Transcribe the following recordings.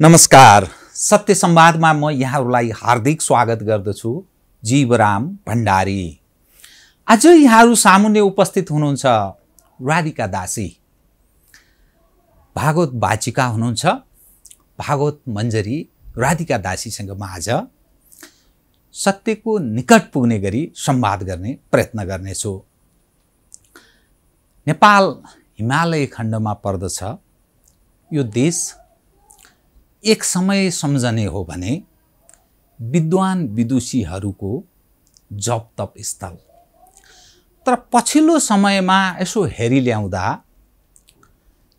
नमस्कार सत्य संवादमा म यहाँहरूलाई हार्दिक स्वागत गर्दछु जीवराम भण्डारी आज यहाँहरू सामुन्ने उपस्थित हुनुहुन्छ राधिका दासी भागवत बाचिका हुनुहुन्छ भागवत मन्जरी राधिका दासीसँग म आज सत्यको निकट पुग्ने गरी संवाद गर्ने प्रयत्न गर्नेछु नेपाल हिमालय खण्डमा पर्दछ यो देश एक समय सम्झने हो भने विद्वान विदुषीहरूको जप तप स्थल तर पछिल्लो समयमा यसो हेरी ल्याउँदा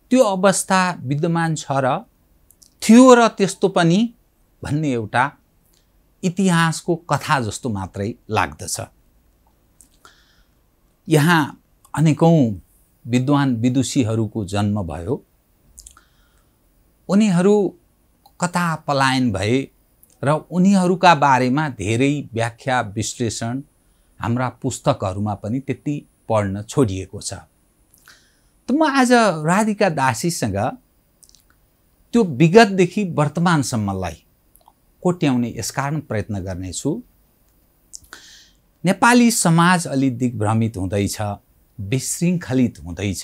त्यो अवस्था विद्यमान छ र थियो र त्यस्तो पनि भन्ने एउटा इतिहासको कथा जस्तो मात्रै लाग्दछ यहाँ अनेकौँ विद्वान विदुषीहरूको जन्म भयो उनीहरू कता पलायन भए र उनीहरूका बारेमा धेरै व्याख्या विश्लेषण हाम्रा पुस्तकहरूमा पनि त्यति पढ्न छोडिएको छ त म आज राधिका दासीसँग त्यो विगतदेखि वर्तमानसम्मलाई कोट्याउने यसकारण प्रयत्न गर्नेछु नेपाली समाज अलि दिग्भ्रमित हुँदैछ विशृङ्खलित हुँदैछ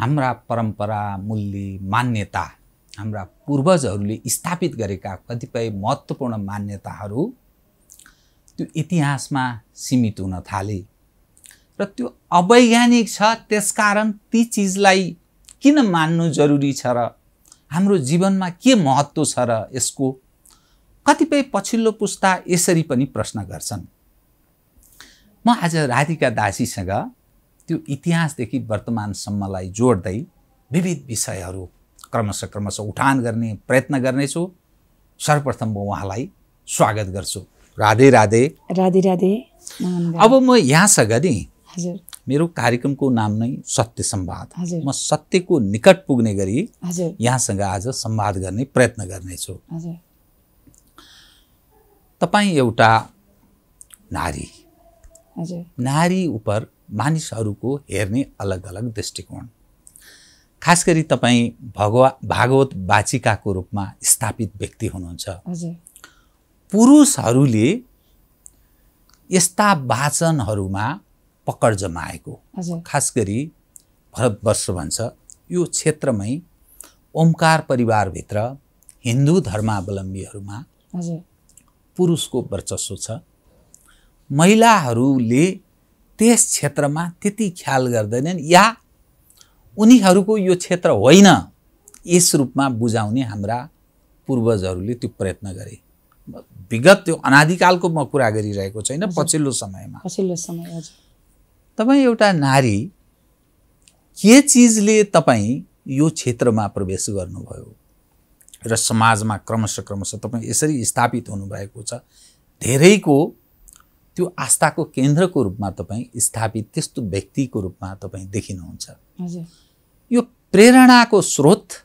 हाम्रा परम्परा मूल्य मान्यता हाम्रा पूर्वजहरूले स्थापित गरेका कतिपय महत्त्वपूर्ण मान्यताहरू त्यो इतिहासमा सीमित हुन थाले र त्यो अवैज्ञानिक छ त्यसकारण ती चिजलाई किन मान्नु जरुरी छ र हाम्रो जीवनमा के महत्त्व छ र यसको कतिपय पछिल्लो पुस्ता यसरी पनि प्रश्न गर्छन् म आज राधिका दासीसँग त्यो इतिहासदेखि वर्तमानसम्मलाई जोड्दै विविध विषयहरू क्रमशः क्रमशः उठान गर्ने प्रयत्न गर्नेछु सर्वप्रथम म उहाँलाई स्वागत गर्छु राधे राधे राधे राधे अब म यहाँसँग नि मेरो कार्यक्रमको नाम नै सत्य सम्वाद म सत्यको निकट पुग्ने गरी यहाँसँग आज सम्वाद गर्ने प्रयत्न गर्नेछु तपाईँ एउटा नारी नारी उप मानिसहरूको हेर्ने अलग अलग दृष्टिकोण खास गरी तपाईँ भगवा भागवत बाचिकाको रूपमा स्थापित व्यक्ति हुनुहुन्छ पुरुषहरूले यस्ता वाचनहरूमा पकड जमाएको खास गरी भरतवर्ष भन्छ यो क्षेत्रमै ओमकार परिवारभित्र हिन्दू धर्मावलम्बीहरूमा पुरुषको वर्चस्व छ महिलाहरूले त्यस क्षेत्रमा त्यति ख्याल गर्दैनन् या उनीहरूको यो क्षेत्र होइन यस रूपमा बुझाउने हाम्रा पूर्वजहरूले त्यो प्रयत्न गरे विगत त्यो अनादिकालको म कुरा गरिरहेको छैन पछिल्लो समयमा पछिल्लो समय तपाईँ एउटा नारी के चिजले तपाईँ यो क्षेत्रमा प्रवेश गर्नुभयो र समाजमा क्रमशः क्रमशः तपाईँ यसरी स्थापित हुनुभएको छ धेरैको त्यो आस्थाको केन्द्रको रूपमा तपाईँ स्थापित त्यस्तो व्यक्तिको रूपमा तपाईँ देखिनुहुन्छ हजुर यो प्रेरणाको स्रोत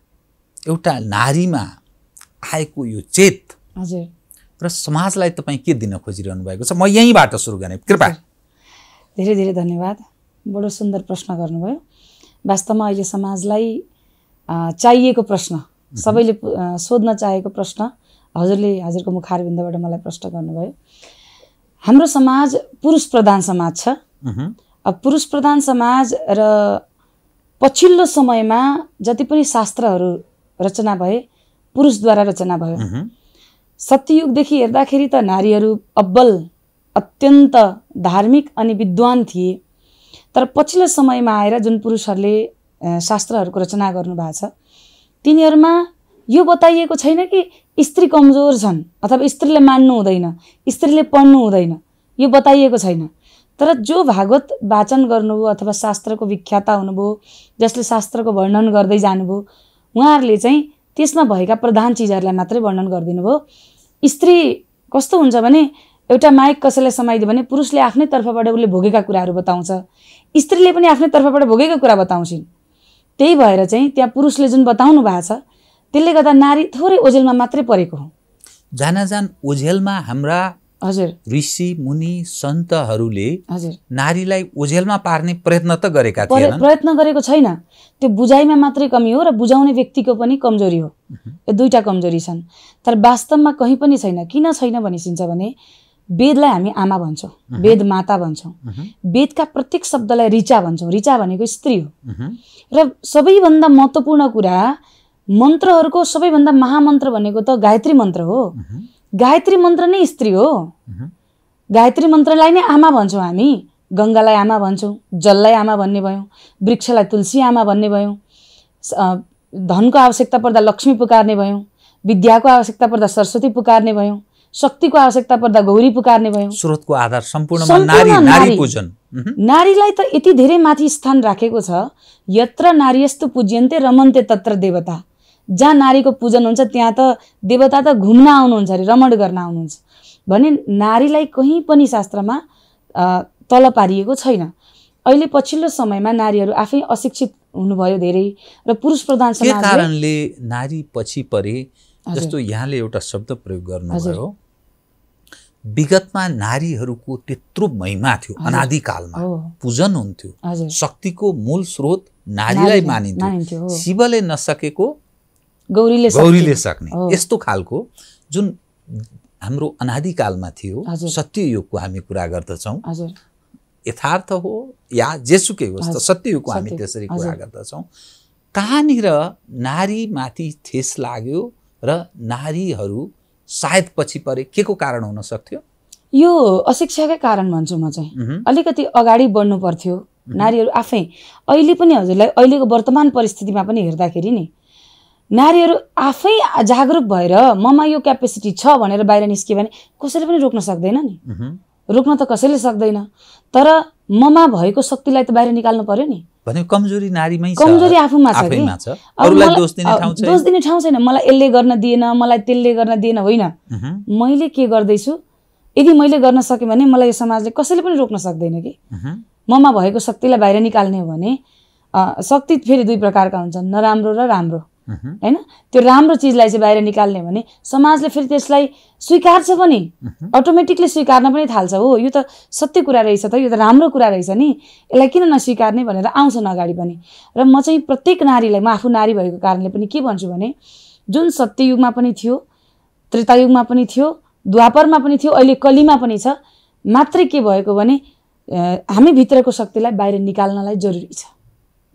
एउटा नारीमा आएको यो चेत हजुर र समाजलाई तपाईँ के दिन खोजिरहनु भएको छ म यहीँबाट सुरु गर्ने कृपा धेरै धेरै धन्यवाद बडो सुन्दर प्रश्न गर्नुभयो वास्तवमा अहिले समाजलाई चाहिएको प्रश्न सबैले सोध्न चाहेको प्रश्न हजुरले हजुरको बिन्दुबाट मलाई प्रश्न गर्नुभयो हाम्रो समाज पुरुष प्रधान समाज छ अब पुरुष प्रधान समाज र पछिल्लो समयमा जति पनि शास्त्रहरू रचना भए पुरुषद्वारा रचना भयो सत्ययुगदेखि हेर्दाखेरि त नारीहरू अब्बल अत्यन्त धार्मिक अनि विद्वान थिए तर पछिल्लो समयमा आएर जुन पुरुषहरूले शास्त्रहरूको रचना गर्नुभएको छ तिनीहरूमा यो बताइएको छैन कि स्त्री कमजोर छन् अथवा स्त्रीले मान्नु हुँदैन स्त्रीले पढ्नु हुँदैन यो बताइएको छैन तर जो भागवत वाचन गर्नुभयो अथवा शास्त्रको विख्याता हुनुभयो जसले शास्त्रको वर्णन गर्दै जानुभयो उहाँहरूले चाहिँ त्यसमा भएका प्रधान चिजहरूलाई मात्रै वर्णन गरिदिनु भयो स्त्री कस्तो हुन्छ भने एउटा माइक कसैलाई समाइदियो भने पुरुषले आफ्नै तर्फबाट उसले भोगेका कुराहरू बताउँछ स्त्रीले पनि आफ्नै तर्फबाट भोगेका कुरा बताउँछिन् त्यही भएर चाहिँ त्यहाँ पुरुषले जुन बताउनु भएको छ त्यसले गर्दा नारी थोरै ओझेलमा मात्रै परेको हो जान ओझेलमा हाम्रा हजुर ऋषि मुनि सन्तहरूले नारीलाई ओझेलमा पार्ने प्रयत्न त गरेका थिए प्रयत्न गरेको छैन त्यो बुझाइमा मात्रै कमी हो र बुझाउने व्यक्तिको पनि कमजोरी हो यो दुईवटा कमजोरी छन् तर वास्तवमा कहीँ पनि छैन किन छैन भनिसिन्छ भने वेदलाई हामी आमा भन्छौँ वेद माता भन्छौँ वेदका प्रत्येक शब्दलाई ऋचा भन्छौँ ऋचा भनेको स्त्री हो र सबैभन्दा महत्त्वपूर्ण कुरा मन्त्रहरूको सबैभन्दा महामन्त्र भनेको त गायत्री मन्त्र हो गायत्री मन्त्र नै स्त्री हो गायत्री मन्त्रलाई नै आमा भन्छौँ हामी गङ्गालाई आमा भन्छौँ जललाई आमा भन्ने भयौँ वृक्षलाई तुलसी आमा भन्ने भयौँ धनको आवश्यकता पर्दा लक्ष्मी पुकार्ने भयौँ विद्याको आवश्यकता पर्दा सरस्वती पुकार्ने भयौँ शक्तिको आवश्यकता पर्दा गौरी पुकार्ने भयौँ स्रोतको आधार सम्पूर्ण नारी, नारी पूजन नारीलाई त यति धेरै माथि स्थान राखेको छ यत्र नारी यस्तो पूज्यन्ते रमन्ते तत्र देवता जहाँ नारीको पूजन हुन्छ त्यहाँ त देवता त घुम्न आउनुहुन्छ अरे रमण गर्न आउनुहुन्छ भने नारीलाई कहीँ पनि शास्त्रमा तल पारिएको छैन अहिले पछिल्लो समयमा नारीहरू आफै अशिक्षित हुनुभयो धेरै र पुरुष प्रधान कारणले नारी पछि परे जस्तो यहाँले एउटा शब्द प्रयोग गर्नुभयो विगतमा नारीहरूको त्यत्रो महिमा थियो अनादिकालमा पूजन हुन्थ्यो शक्तिको मूल स्रोत नारीलाई मानिन्थ्यो शिवले नसकेको गौरीले गौरीले सक्ने यस्तो खालको जुन हाम्रो अनादिकालमा थियो सत्य युगको हामी कुरा गर्दछौँ यथार्थ हो या जेसुकै होस् त सत्य युगको हामी त्यसरी कुरा गर्दछौँ कहाँनिर नारीमाथि ठेस लाग्यो र नारीहरू सायद पछि परे के को कारण हुन सक्थ्यो यो अशिक्षाकै कारण भन्छु म चाहिँ अलिकति अगाडि बढ्नु पर्थ्यो नारीहरू आफै अहिले पनि हजुरलाई अहिलेको वर्तमान परिस्थितिमा पनि हेर्दाखेरि नि नारीहरू आफै जागरुक भएर ममा यो क्यापेसिटी छ भनेर बाहिर निस्क्यो भने कसैले पनि रोक्न सक्दैन नि रोक्न त कसैले सक्दैन तर ममा भएको शक्तिलाई त बाहिर निकाल्नु पर्यो नि कमजोरी नारीमै कमजोरी आफूमा छ कि दोष दिने ठाउँ छैन मलाई यसले गर्न दिएन मलाई त्यसले गर्न दिएन होइन मैले के गर्दैछु यदि मैले गर्न सकेँ भने मलाई यो समाजले कसैले पनि रोक्न सक्दैन कि ममा भएको शक्तिलाई बाहिर निकाल्ने हो भने शक्ति फेरि दुई प्रकारका हुन्छन् नराम्रो र राम्रो होइन त्यो राम्रो चिजलाई चाहिँ बाहिर निकाल्ने भने समाजले फेरि त्यसलाई स्वीकार्छ पनि अटोमेटिकली स्वीकार्न पनि थाल्छ हो यो त सत्य कुरा रहेछ त यो त राम्रो कुरा रहेछ नि यसलाई किन नस्वीकार्ने भनेर आउँछन् अगाडि पनि र म चाहिँ प्रत्येक नारीलाई म आफू नारी भएको कारणले पनि के भन्छु भने जुन सत्ययुगमा पनि थियो त्रेतायुगमा पनि थियो द्वापरमा पनि थियो अहिले कलीमा पनि छ मात्रै के भएको भने हामीभित्रको शक्तिलाई बाहिर निकाल्नलाई जरुरी छ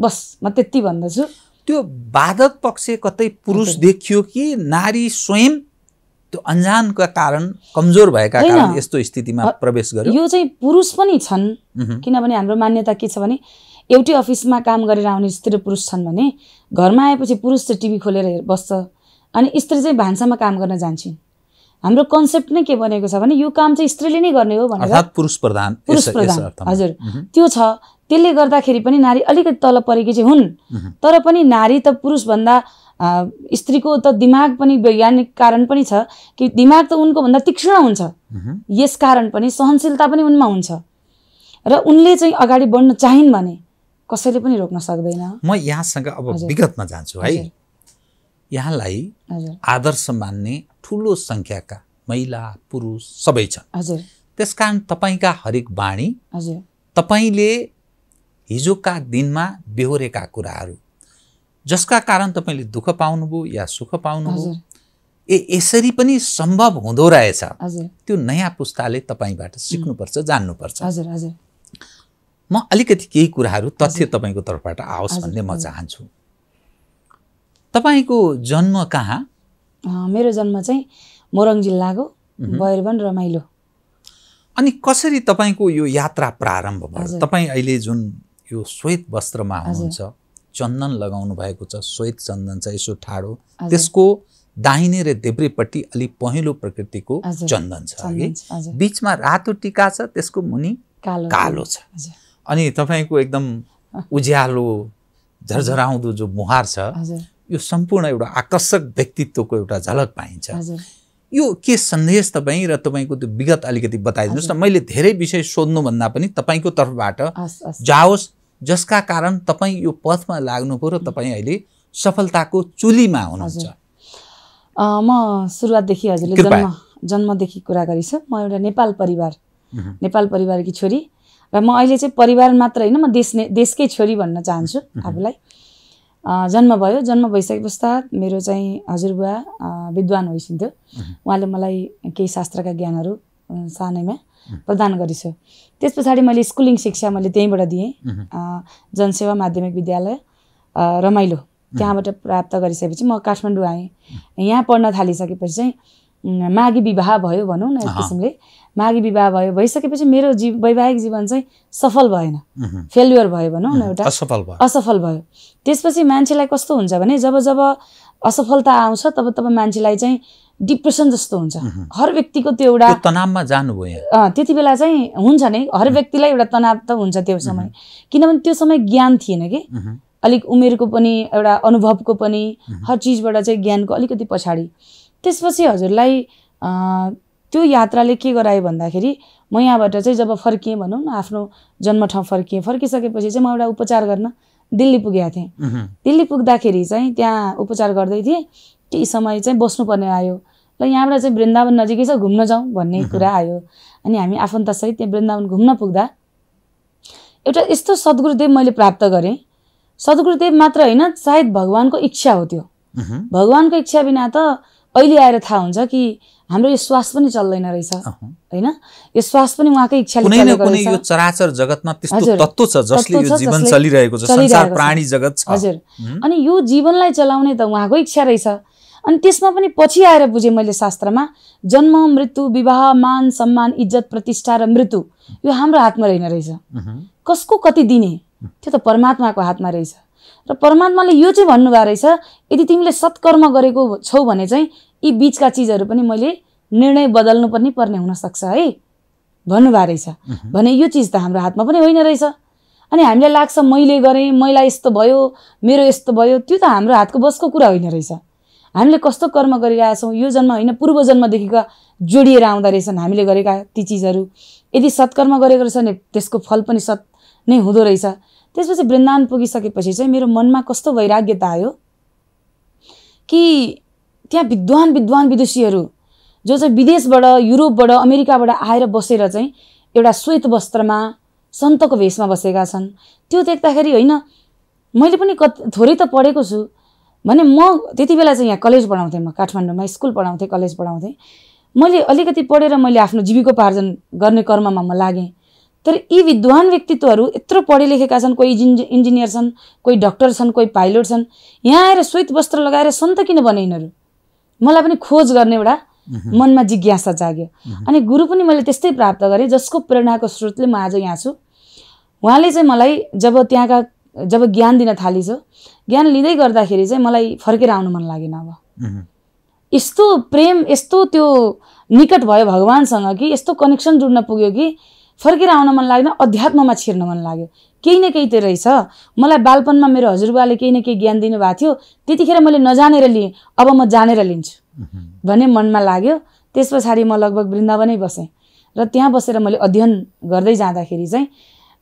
बस म त्यति भन्दछु त्यो बाधक पक्ष कतै पुरुष देखियो कि नारी स्वयं त्यो अन्जानका कारण कमजोर भएका कारण यस्तो स्थितिमा प्रवेश गर्यो यो चाहिँ पुरुष पनि छन् किनभने हाम्रो मान्यता के छ भने एउटै अफिसमा काम गरेर आउने स्त्री पुरुष छन् भने घरमा आएपछि पुरुष चाहिँ टिभी खोलेर बस्छ अनि स्त्री चाहिँ भान्सामा काम गर्न जान्छन् हाम्रो कन्सेप्ट नै के बनेको छ भने यो काम चाहिँ स्त्रीले नै गर्ने हो भनेर पुरुष प्रधान पुरुष प्रधान हजुर त्यो छ त्यसले गर्दाखेरि पनि नारी अलिकति तल परेकी चाहिँ हुन् तर पनि नारी त पुरुषभन्दा स्त्रीको त दिमाग पनि वैज्ञानिक कारण पनि छ कि दिमाग त उनको भन्दा तीक्ष्ण हुन्छ यस कारण पनि सहनशीलता पनि उनमा हुन्छ र उनले चाहिँ अगाडि बढ्न चाहिन् भने कसैले पनि रोक्न सक्दैन म यहाँसँग अब विगतमा जान्छु है यहाँलाई आदर्श मान्ने ठुलो सङ्ख्याका महिला पुरुष सबै छन् हजुर त्यस कारण तपाईँका हरेक वाणी हजुर तपाईँले हिजोका दिनमा बेहोरेका कुराहरू जसका कारण तपाईँले दुःख पाउनुभयो या सुख पाउनुभयो ए यसरी पनि सम्भव हुँदो रहेछ त्यो नयाँ पुस्ताले तपाईँबाट सिक्नुपर्छ जान्नुपर्छ हजुर हजुर म अलिकति केही कुराहरू तथ्य तपाईँको तर्फबाट आओस् भन्ने म चाहन्छु तपाईँको जन्म कहाँ मेरो जन्म चाहिँ मोरङ जिल्लाको बैरवन रमाइलो अनि कसरी तपाईँको यो यात्रा प्रारम्भ भयो तपाईँ अहिले जुन यो श्वेत वस्त्रमा हुनुहुन्छ चन्दन लगाउनु भएको छ श्वेत चन्दन छ यसो ठाडो त्यसको दाहिने र देब्रेपट्टि अलि पहेँलो प्रकृतिको चन्दन छ है बिचमा रातो टिका छ त्यसको मुनि कालो छ अनि तपाईँको एकदम उज्यालो झरझराउँदो जो मुहार छ यो सम्पूर्ण एउटा आकर्षक व्यक्तित्वको एउटा झलक पाइन्छ यो के सन्देश तपाईँ र तपाईँको त्यो विगत अलिकति बताइदिनुहोस् न मैले धेरै विषय सोध्नुभन्दा पनि तपाईँको तर्फबाट जाओस् जसका कारण तपाईँ यो पथमा लाग्नुभयो र तपाईँ अहिले सफलताको चुलीमा हुनुहुन्छ म सुरुवातदेखि हजुरले जन्म जन्मदेखि कुरा गरिन्छ म एउटा नेपाल परिवार नेपाल परिवारकी छोरी र म अहिले चाहिँ परिवार मात्र होइन म देश देशकै छोरी भन्न चाहन्छु आफूलाई जन्म भयो जन्म भइसके पश्चात मेरो चाहिँ हजुरबुवा विद्वान भइसन्थ्यो उहाँले मलाई केही शास्त्रका ज्ञानहरू सानैमा प्रदान गरिसक्यो त्यस पछाडि मैले स्कुलिङ शिक्षा मैले त्यहीँबाट दिएँ जनसेवा माध्यमिक विद्यालय रमाइलो त्यहाँबाट प्राप्त गरिसकेपछि म काठमाडौँ आएँ यहाँ पढ्न थालिसकेपछि चाहिँ माघी विवाह भयो भनौँ न एक किसिमले माघी विवाह भयो भइसकेपछि मेरो जी वैवाहिक जीवन चाहिँ सफल भएन फेल्युर भयो भनौँ न एउटा असफल भयो असफल भयो त्यसपछि मान्छेलाई कस्तो हुन्छ भने जब जब असफलता आउँछ तब तब मान्छेलाई चाहिँ डिप्रेसन जस्तो हुन्छ हर व्यक्तिको त्यो एउटा तनावमा जानुभयो त्यति बेला चाहिँ हुन्छ नै हर व्यक्तिलाई एउटा तनाव त हुन्छ त्यो समय किनभने त्यो समय ज्ञान थिएन कि अलिक उमेरको पनि एउटा अनुभवको पनि हर चिजबाट चाहिँ ज्ञानको अलिकति पछाडि त्यसपछि हजुरलाई त्यो यात्राले के गरायो भन्दाखेरि म यहाँबाट चाहिँ जब फर्किएँ भनौँ न आफ्नो जन्म ठाउँ फर्किएँ फर्किसकेपछि चाहिँ म एउटा उपचार गर्न दिल्ली पुगेका थिएँ दिल्ली पुग्दाखेरि चाहिँ त्यहाँ उपचार गर्दै थिएँ केही समय चाहिँ बस्नुपर्ने आयो र यहाँबाट चाहिँ वृन्दावन नजिकै छ घुम्न जाउँ भन्ने कुरा आयो अनि हामी आफन्तसहित त्यहाँ वृन्दावन घुम्न पुग्दा एउटा यस्तो सद्गुरुदेव मैले प्राप्त गरेँ सद्गुरुदेव मात्र होइन सायद भगवान्को इच्छा हो त्यो भगवान्को इच्छा बिना त अहिले आएर थाहा हुन्छ कि हाम्रो यो श्वास पनि चल्दैन रहेछ होइन यो श्वास पनि उहाँकै इच्छा कुनै न कुनै यो चराचर जगतमा त्यस्तो तत्त्व छ जसले यो जीवन चलिरहेको छ संसार प्राणी जगत छ हजुर अनि यो जीवनलाई चलाउने त उहाँको इच्छा रहेछ अनि त्यसमा पनि पछि आएर बुझेँ मैले शास्त्रमा जन्म मृत्यु विवाह मान सम्मान इज्जत प्रतिष्ठा र मृत्यु यो हाम्रो हातमा रहेन रहेछ कसको कति दिने त्यो त परमात्माको हातमा रहेछ र परमात्माले यो चाहिँ भन्नुभएको रहेछ यदि तिमीले सत्कर्म गरेको छौ भने चाहिँ यी बिचका चिजहरू पनि मैले निर्णय बदल्नु पनि पर्ने हुनसक्छ है भन्नुभएको रहेछ भने यो चिज त हाम्रो हातमा पनि होइन रहेछ अनि हामीलाई लाग्छ मैले गरेँ मैला यस्तो भयो मेरो यस्तो भयो त्यो त हाम्रो हातको बसको कुरा होइन रहेछ हामीले कस्तो कर्म गरिरहेका गरिरहेछौँ यो जन्म होइन पूर्व जन्मदेखिका जोडिएर आउँदो रहेछन् हामीले गरेका ती चिजहरू यदि सत्कर्म गरेको रहेछ भने त्यसको फल पनि सत् नै हुँदो रहेछ त्यसपछि वृन्दावन पुगिसकेपछि चाहिँ मेरो मनमा कस्तो वैराग्यता आयो कि त्यहाँ विद्वान विद्वान विदेशीहरू जो चाहिँ विदेशबाट युरोपबाट अमेरिकाबाट आएर बसेर चाहिँ एउटा श्वेत वस्त्रमा सन्तको भेषमा बसेका छन् त्यो देख्दाखेरि होइन मैले पनि कति थोरै त पढेको छु भने म त्यति बेला चाहिँ यहाँ कलेज पढाउँथेँ म काठमाडौँमा स्कुल पढाउँथेँ कलेज पढाउँथेँ मैले अलिकति पढेर मैले आफ्नो जीविकोपार्जन गर्ने कर्ममा म लागेँ तर यी विद्वान व्यक्तित्वहरू यत्रो पढे लेखेका छन् कोही इन्जि इन्जिनियर छन् कोही डक्टर छन् कोही पाइलट छन् यहाँ आएर श्वेत वस्त्र लगाएर सन्त किन बने यिनीहरू मलाई पनि खोज गर्ने एउटा मनमा जिज्ञासा जाग्यो अनि गुरु पनि मैले त्यस्तै प्राप्त गरेँ जसको प्रेरणाको स्रोतले म आज यहाँ छु उहाँले चाहिँ मलाई जब त्यहाँका जब ज्ञान दिन थालिन्छ ज्ञान लिँदै गर्दाखेरि चाहिँ मलाई फर्केर आउनु मन लागेन अब यस्तो प्रेम यस्तो त्यो निकट भयो भगवान्सँग कि यस्तो कनेक्सन जुड्न पुग्यो कि फर्केर आउन मन लागेन अध्यात्ममा छिर्न मन लाग्यो केही न केही त रहेछ मलाई बालपनमा मेरो हजुरबाले केही न केही ज्ञान दिनुभएको थियो त्यतिखेर मैले नजानेर लिएँ अब म जानेर लिन्छु भन्ने मनमा लाग्यो त्यस पछाडि म लगभग वृन्दावनै बसेँ र त्यहाँ बसेर मैले अध्ययन गर्दै जाँदाखेरि चाहिँ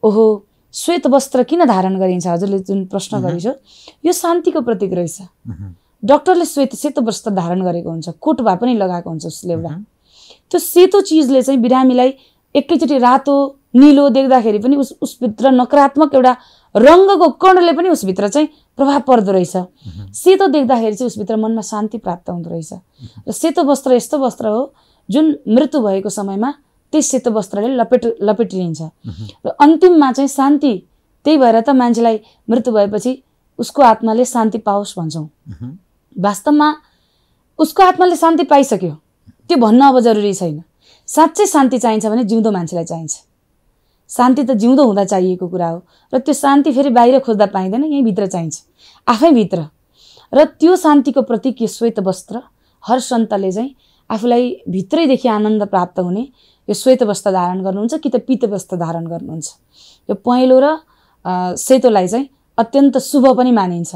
ओहो श्वेत वस्त्र किन धारण गरिन्छ हजुरले जुन प्रश्न गरिन्छ यो शान्तिको प्रतीक रहेछ डक्टरले श्वेत सेतो वस्त्र धारण गरेको हुन्छ कोट भए पनि लगाएको हुन्छ उसले एउटा त्यो सेतो चिजले चाहिँ बिरामीलाई एकैचोटि रातो निलो देख्दाखेरि पनि उस उसभित्र नकारात्मक एउटा रङ्गको कणले पनि उसभित्र चाहिँ प्रभाव पर्दो रहेछ सेतो देख्दाखेरि चाहिँ उसभित्र मनमा शान्ति प्राप्त हुँदो रहेछ र सेतो वस्त्र यस्तो वस्त्र हो जुन मृत्यु भएको समयमा त्यही सेतो वस्त्रले लपेट लपेटिन्छ र अन्तिममा चाहिँ शान्ति त्यही भएर त मान्छेलाई मृत्यु भएपछि उसको आत्माले शान्ति पाओस् भन्छौँ वास्तवमा उसको आत्माले शान्ति पाइसक्यो त्यो भन्न अब जरुरी छैन साँच्चै शान्ति चाहिन्छ भने जिउँदो मान्छेलाई चाहिन्छ शान्ति त जिउँदो हुँदा चाहिएको कुरा हो र त्यो शान्ति फेरि बाहिर खोज्दा पाइँदैन यहीँभित्र चाहिन्छ आफैभित्र र त्यो शान्तिको प्रतीक यो श्वेत वस्त्र हर सन्तले चाहिँ आफूलाई भित्रैदेखि आनन्द प्राप्त हुने यो श्वेत वस्त्र धारण गर्नुहुन्छ कि त पित्त वस्त्र धारण गर्नुहुन्छ यो पहेँलो र सेतोलाई चाहिँ अत्यन्त शुभ पनि मानिन्छ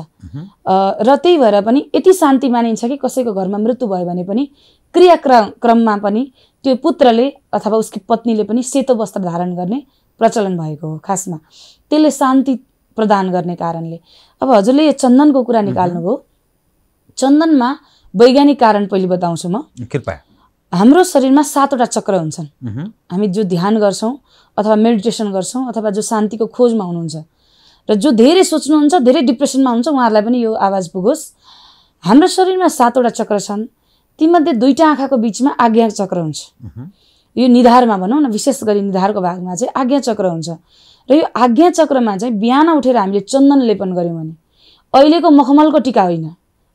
र त्यही भएर पनि यति शान्ति मानिन्छ कि कसैको घरमा मृत्यु भयो भने पनि क्रियाक्रम क्रममा पनि त्यो पुत्रले अथवा उसकी पत्नीले पनि सेतो वस्त्र धारण गर्ने प्रचलन भएको हो खासमा त्यसले शान्ति प्रदान गर्ने कारणले अब हजुरले यो चन्दनको कुरा निकाल्नुभयो चन्दनमा वैज्ञानिक कारण पहिले बताउँछु म कृपया हाम्रो शरीरमा सातवटा चक्र हुन्छन् हामी जो ध्यान गर्छौँ अथवा मेडिटेसन गर्छौँ अथवा जो शान्तिको खोजमा हुनुहुन्छ र जो धेरै सोच्नुहुन्छ धेरै डिप्रेसनमा हुन्छ उहाँहरूलाई पनि यो आवाज पुगोस् हाम्रो शरीरमा सातवटा चक्र छन् तीमध्ये दुईवटा आँखाको बिचमा आज्ञा चक्र हुन्छ यो निधारमा भनौँ न विशेष गरी निधारको भागमा चाहिँ आज्ञा चक्र हुन्छ र यो आज्ञा चक्रमा चाहिँ बिहान उठेर हामीले चन्दन लेपन गऱ्यौँ भने अहिलेको मखमलको टिका होइन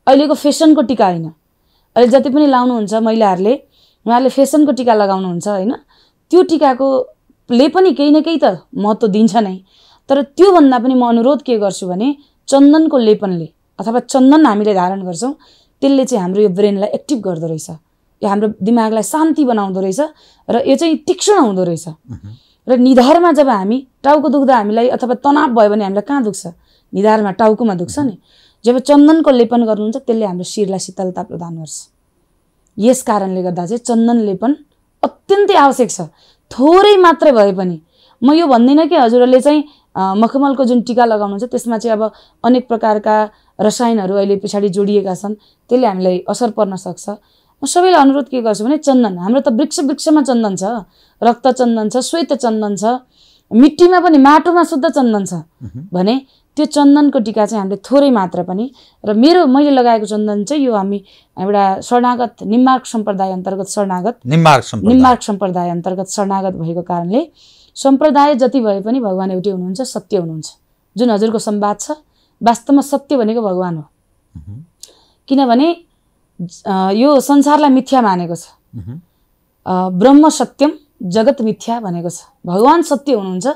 अहिलेको फेसनको टिका होइन अहिले जति पनि लाउनुहुन्छ महिलाहरूले उहाँहरूले फेसनको टिका लगाउनुहुन्छ होइन त्यो टिकाको ले पनि केही न केही त महत्त्व दिन्छ नै तर त्योभन्दा पनि म अनुरोध के गर्छु भने चन्दनको लेपनले अथवा चन्दन हामीले धारण गर्छौँ त्यसले चाहिँ हाम्रो यो ब्रेनलाई एक्टिभ गर्दो रहेछ यो हाम्रो दिमागलाई शान्ति बनाउँदो रहेछ र यो चाहिँ तीक्ष्ण हुँदो रहेछ र निधारमा जब हामी टाउको दुख्दा हामीलाई अथवा तनाव भयो भने हामीलाई कहाँ दुख्छ निधारमा टाउकोमा दुख्छ नि जब चन्दनको लेपन गर्नुहुन्छ त्यसले हाम्रो शिरलाई शीतलता प्रदान गर्छ यस कारणले गर्दा चाहिँ चन्दन लेपन अत्यन्तै आवश्यक छ थोरै मात्र भए पनि म यो भन्दिनँ कि हजुरहरूले चाहिँ मखमलको जुन टिका लगाउनुहुन्छ त्यसमा चाहिँ अब अनेक प्रकारका रसायनहरू अहिले पछाडि जोडिएका छन् त्यसले हामीलाई असर पर्न सक्छ म सबैलाई अनुरोध के गर्छु भने चन्दन हाम्रो त वृक्ष वृक्षमा चन्दन छ रक्त चन्दन छ श्वेत चन्दन छ मिट्टीमा पनि माटोमा शुद्ध चन्दन छ भने त्यो चन्दनको टिका चाहिँ हामीले थोरै मात्र पनि र मेरो मैले लगाएको चन्दन चाहिँ यो हामी एउटा शरणागत निम्बार्क सम्प्रदाय अन्तर्गत शरणागत निम्बार्क निम्बार्क सम्प्रदाय अन्तर्गत शरणागत भएको कारणले सम्प्रदाय जति भए पनि भगवान् एउटै हुनुहुन्छ सत्य हुनुहुन्छ जुन हजुरको संवाद छ वास्तवमा सत्य भनेको भगवान् हो किनभने यो संसारलाई मिथ्या मानेको छ ब्रह्म सत्यम जगत मिथ्या भनेको छ भगवान् सत्य हुनुहुन्छ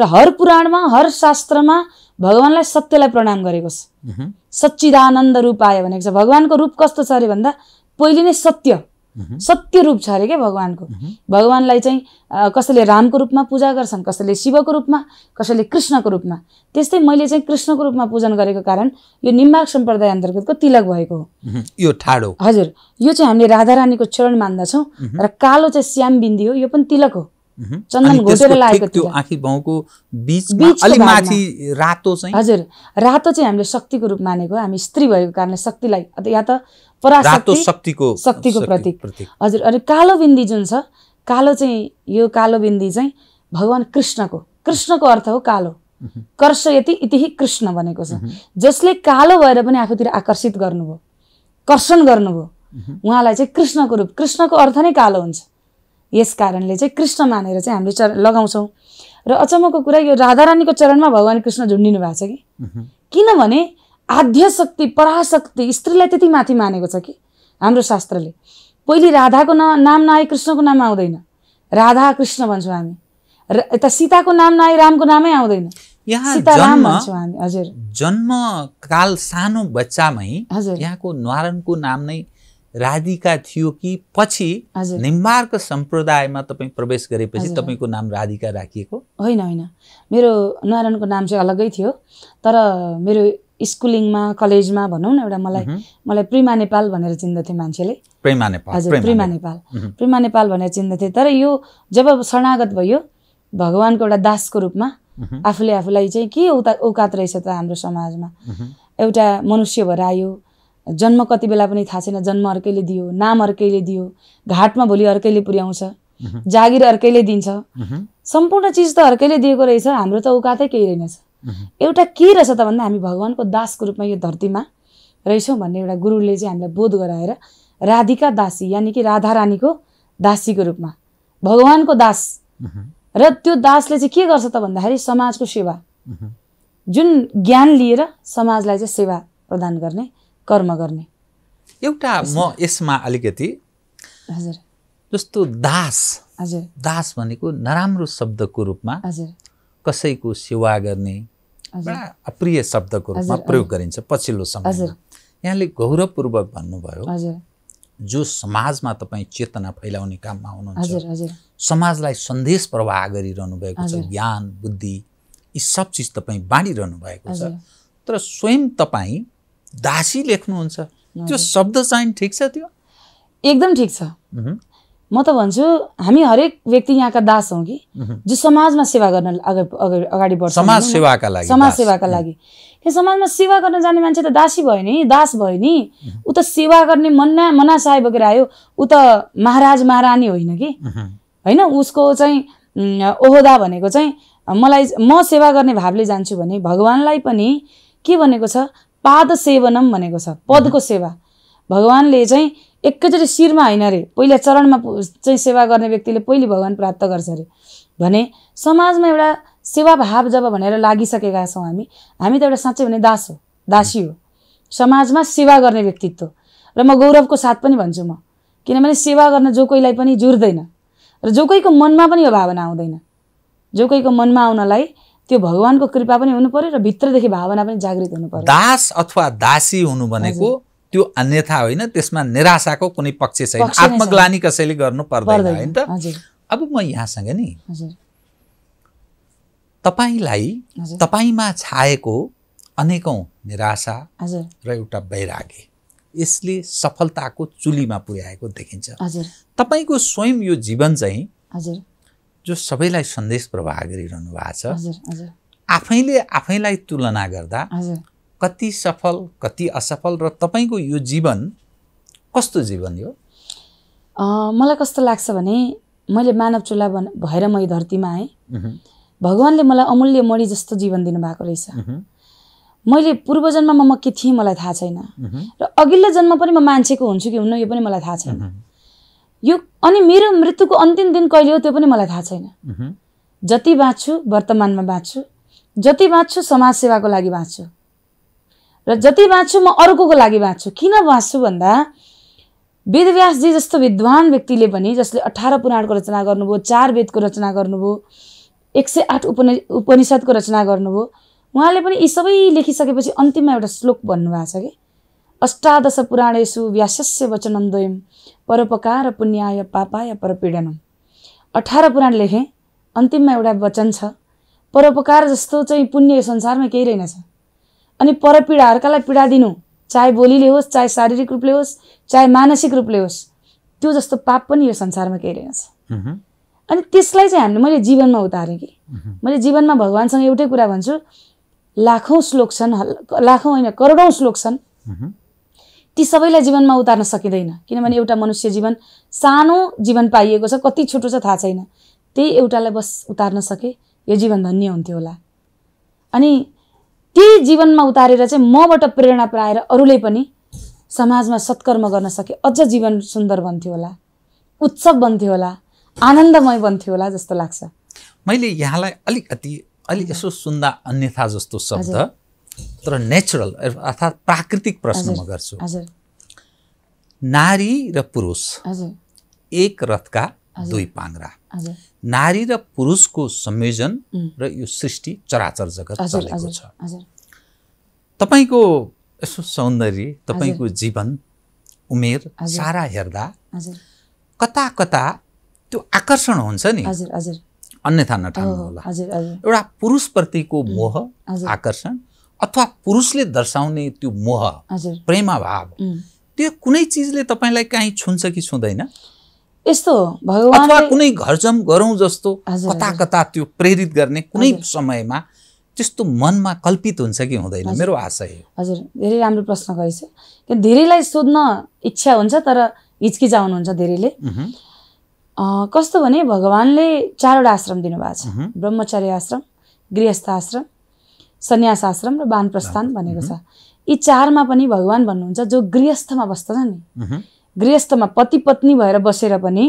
र हर पुराणमा हर शास्त्रमा भगवान्लाई सत्यलाई प्रणाम गरेको छ सच्चिदानन्द रूप आयो भनेको छ भगवान्को रूप कस्तो छ अरे भन्दा पहिले नै सत्य सत्य रूप छ अरे क्या भगवान्को भगवान्लाई चाहिँ कसैले रामको रूपमा पूजा गर्छन् कसैले शिवको रूपमा कसैले कृष्णको रूपमा त्यस्तै मैले चाहिँ कृष्णको रूपमा पूजन गरेको कारण यो निम्बाक सम्प्रदाय अन्तर्गतको तिलक भएको हो यो ठाडो हजुर यो चाहिँ हामीले राधा रानीको चरण मान्दछौँ र कालो चाहिँ श्याम बिन्दी हो यो पनि तिलक हो चन्दन घोटेर लागेको त्यो आँखी बाउको माथि रातो चाहिँ हजुर रातो चाहिँ हामीले शक्तिको रूप मानेको हामी स्त्री भएको कारणले शक्तिलाई या त पराशक्ति शक्तिको शक्तिको प्रतीक हजुर अनि कालो बिन्दी जुन छ कालो चाहिँ यो कालो बिन्दी चाहिँ भगवान् कृष्णको कृष्णको अर्थ हो कालो कर्ष यति इति कृष्ण भनेको छ जसले कालो भएर पनि आफूतिर आकर्षित गर्नुभयो कर्षण गर्नुभयो उहाँलाई चाहिँ कृष्णको रूप कृष्णको अर्थ नै कालो हुन्छ यस कारणले चाहिँ कृष्ण मानेर चाहिँ हामीले चर लगाउँछौँ र अचम्मको कुरा यो राधारानीको चरणमा भगवान् कृष्ण झुन्डिनु भएको छ कि किनभने आध्य शक्ति पराशक्ति स्त्रीलाई त्यति माथि मानेको छ कि हाम्रो शास्त्रले पहिले राधाको न नाम नआए कृष्णको नाम आउँदैन राधा कृष्ण भन्छौँ हामी र यता सीताको नाम नआए रामको नामै आउँदैन जन्म हामी जन्मकाल सानो बच्चामै यहाँको नारायणको नाम नै राधिका थियो कि पछि निम्बार्क सम्प्रदायमा तपाईँ प्रवेश गरेपछि तपाईँको नाम राधिका राखिएको होइन होइन मेरो नारायणको नाम चाहिँ अलगै थियो तर मेरो स्कुलिङमा कलेजमा भनौँ न एउटा मलाई मलाई प्रिमा नेपाल भनेर चिन्दथे मान्छेले प्रिमा नेपाल हजुर प्रिमा नेपाल प्रिमा नेपाल भनेर चिन्दथे तर यो जब शरणागत भयो भगवान्को एउटा दासको रूपमा आफूले आफूलाई चाहिँ के औता औकात रहेछ त हाम्रो समाजमा एउटा मनुष्य भएर आयो जन्म कति बेला पनि थाहा छैन जन्म अर्कैले दियो नाम अर्कैले दियो घाटमा भोलि अर्कैले पुर्याउँछ जागिर अर्कैले दिन्छ सम्पूर्ण चिज त अर्कैले दिएको रहेछ हाम्रो त औकातै केही रहेनछ एउटा के रहेछ त भन्दा हामी भगवान्को दासको रूपमा यो धरतीमा रहेछौँ भन्ने एउटा गुरुले चाहिँ हामीलाई बोध गराएर राधिका दासी यानि कि राधा रानीको दासीको रूपमा भगवान्को दास र त्यो दासले चाहिँ के गर्छ त भन्दाखेरि समाजको सेवा जुन ज्ञान लिएर समाजलाई चाहिँ सेवा प्रदान गर्ने कर्म गर्ने एउटा म यसमा अलिकति हजुर जस्तो दास हजुर दास भनेको नराम्रो शब्दको रूपमा हजुर कसैको सेवा गर्ने बडा अप्रिय शब्दको रूपमा प्रयोग गरिन्छ पछिल्लो समय यहाँले गौरवपूर्वक भन्नुभयो जो समाजमा तपाईँ चेतना फैलाउने काममा हुनुहुन्छ समाजलाई सन्देश प्रवाह गरिरहनु भएको छ ज्ञान बुद्धि यी सब चिज तपाईँ बाँडिरहनु भएको छ तर स्वयं तपाईँ दासी लेख्नुहुन्छ त्यो शब्द चाहिँ ठिक छ त्यो एकदम ठिक छ म त भन्छु हामी हरेक व्यक्ति यहाँका दास हौँ कि जो समाजमा सेवा गर्न अगाडि अगाडि बढ्छ समाज सेवाका लागि समाज सेवाका लागि समाजमा सेवा गर्न जाने मान्छे त दासी भयो नि दास भयो नि ऊ त सेवा गर्ने मना मनासाय बोकेर आयो ऊ त महाराज महारानी होइन कि होइन उसको चाहिँ ओहदा भनेको चाहिँ मलाई म सेवा गर्ने भावले जान्छु भने भगवान्लाई पनि के भनेको छ पाद सेवनम भनेको छ पदको सेवा भगवान्ले चाहिँ एकैचोटि शिरमा होइन अरे पहिला चरणमा चाहिँ सेवा गर्ने व्यक्तिले पहिले भगवान् प्राप्त गर्छ अरे भने समाजमा एउटा सेवा भाव जब भनेर लागिसकेका छौँ हामी हामी त एउटा साँच्चै भने दास हो दासी हो समाजमा सेवा गर्ने व्यक्तित्व र म गौरवको साथ पनि भन्छु म किनभने सेवा गर्न जो कोहीलाई पनि जुर्दैन र जो कोहीको मनमा पनि यो भावना आउँदैन जो कोहीको मनमा आउनलाई त्यो भगवान्को कृपा पनि हुनु पऱ्यो र भित्रदेखि भावना पनि जागृत हुनु पर्यो दास अथवा दासी हुनु भनेको त्यो अन्यथा होइन त्यसमा निराशाको कुनै पक्ष छैन आत्मग्लानी कसैले गर्नु पर्दैन होइन त अब म यहाँसँग नि तपाईँलाई तपाईँमा छाएको अनेकौँ निराशा र एउटा वैराग्य यसले सफलताको चुलीमा पुर्याएको देखिन्छ तपाईँको स्वयं यो जीवन चाहिँ जो सबैलाई सन्देश प्रवाह गरिरहनु भएको छ आफैले आफैलाई तुलना गर्दा कति सफल कति असफल र तपाईँको यो जीवन कस्तो जीवन यो मलाई कस्तो लाग्छ भने मैले मानव चुला भएर म यो धरतीमा आएँ भगवान्ले मलाई अमूल्य मणि जस्तो जीवन दिनुभएको रहेछ मैले पूर्व जन्ममा म के थिएँ मलाई थाहा छैन र अघिल्लो जन्म पनि म मान्छेको हुन्छु कि हुन्न यो पनि मलाई थाहा छैन यो अनि मेरो मृत्युको अन्तिम दिन कहिले हो त्यो पनि मलाई थाहा छैन जति बाँच्छु वर्तमानमा बाँच्छु जति बाँच्छु समाजसेवाको लागि बाँच्छु र जति बाँच्छु म अर्कोको लागि बाँच्छु किन बाँच्छु भन्दा वेदव्यासजी जस्तो विद्वान व्यक्तिले पनि जसले अठार पुराणको रचना गर्नुभयो चार वेदको रचना गर्नुभयो एक सय आठ उपनि उपनिषद्को रचना गर्नुभयो उहाँले पनि यी सबै लेखिसकेपछि अन्तिममा एउटा श्लोक भन्नुभएको छ कि अष्टादश पुराणेषु व्यासस्य वचनम परोपकार पुण्याय पापाय परपीडनम् अठार पुराण लेखेँ अन्तिममा एउटा वचन छ परोपकार जस्तो चाहिँ पुण्य संसारमा केही रहेनछ अनि परपीडा अर्कालाई पीडा दिनु चाहे बोलीले होस् चाहे शारीरिक रूपले होस् चाहे मानसिक रूपले होस् त्यो जस्तो पाप पनि यो संसारमा केही रहेछ अनि त्यसलाई चाहिँ हामीले मैले जीवनमा उतारेँ कि मैले जीवनमा भगवान्सँग एउटै कुरा भन्छु लाखौँ श्लोक छन् लाखौँ होइन करोडौँ श्लोक छन् ती सबैलाई जीवनमा उतार्न सकिँदैन किनभने एउटा मनुष्य जीवन सानो जीवन पाइएको छ कति छोटो छ थाहा छैन त्यही एउटालाई बस उतार्न सके यो जीवन धन्य हुन्थ्यो होला अनि त्यही जीवनमा उतारेर चाहिँ मबाट प्रेरणा पाएर अरूले पनि समाजमा सत्कर्म गर्न सके अझ जीवन सुन्दर बन्थ्यो होला उत्सव बन्थ्यो होला आनन्दमय बन्थ्यो होला जस्तो लाग्छ मैले यहाँलाई अलिकति अलिक यसो सुन्दा अन्यथा जस्तो शब्द तर नेचुरल अर्थात् प्राकृतिक प्रश्न म गर्छु नारी र पुरुष एक रथका दुई पाङ्रा नारी र पुरुषको संयोजन र यो सृष्टि चराचर जगत चलेको छ तपाईँको यसो सौन्दर्य तपाईँको जीवन उमेर सारा हेर्दा कता कता त्यो आकर्षण हुन्छ नि अन्यथा नठान्नु होला एउटा पुरुषप्रतिको मोह आकर्षण अथवा पुरुषले दर्शाउने त्यो मोह प्रेमाभाव त्यो कुनै चिजले तपाईँलाई काहीँ छुन्छ कि छुँदैन यस्तो अथवा कुनै घरजम गरौँ जस्तो कता कता त्यो प्रेरित गर्ने कुनै समयमा त्यस्तो मनमा कल्पित हुन्छ कि हुँदैन मेरो आशय हो हजुर धेरै राम्रो प्रश्न गरेछ धेरैलाई सोध्न इच्छा हुन्छ तर हिचकिचाउनुहुन्छ धेरैले कस्तो भने भगवान्ले चारवटा आश्रम दिनुभएको छ ब्रह्मचर्य आश्रम गृहस्थ आश्रम सन्यास आश्रम र वान प्रस्थान भनेको छ यी चारमा पनि भगवान् भन्नुहुन्छ जो गृहस्थमा बस्दछ नि गृहस्थमा पति पत्नी भएर बसेर पनि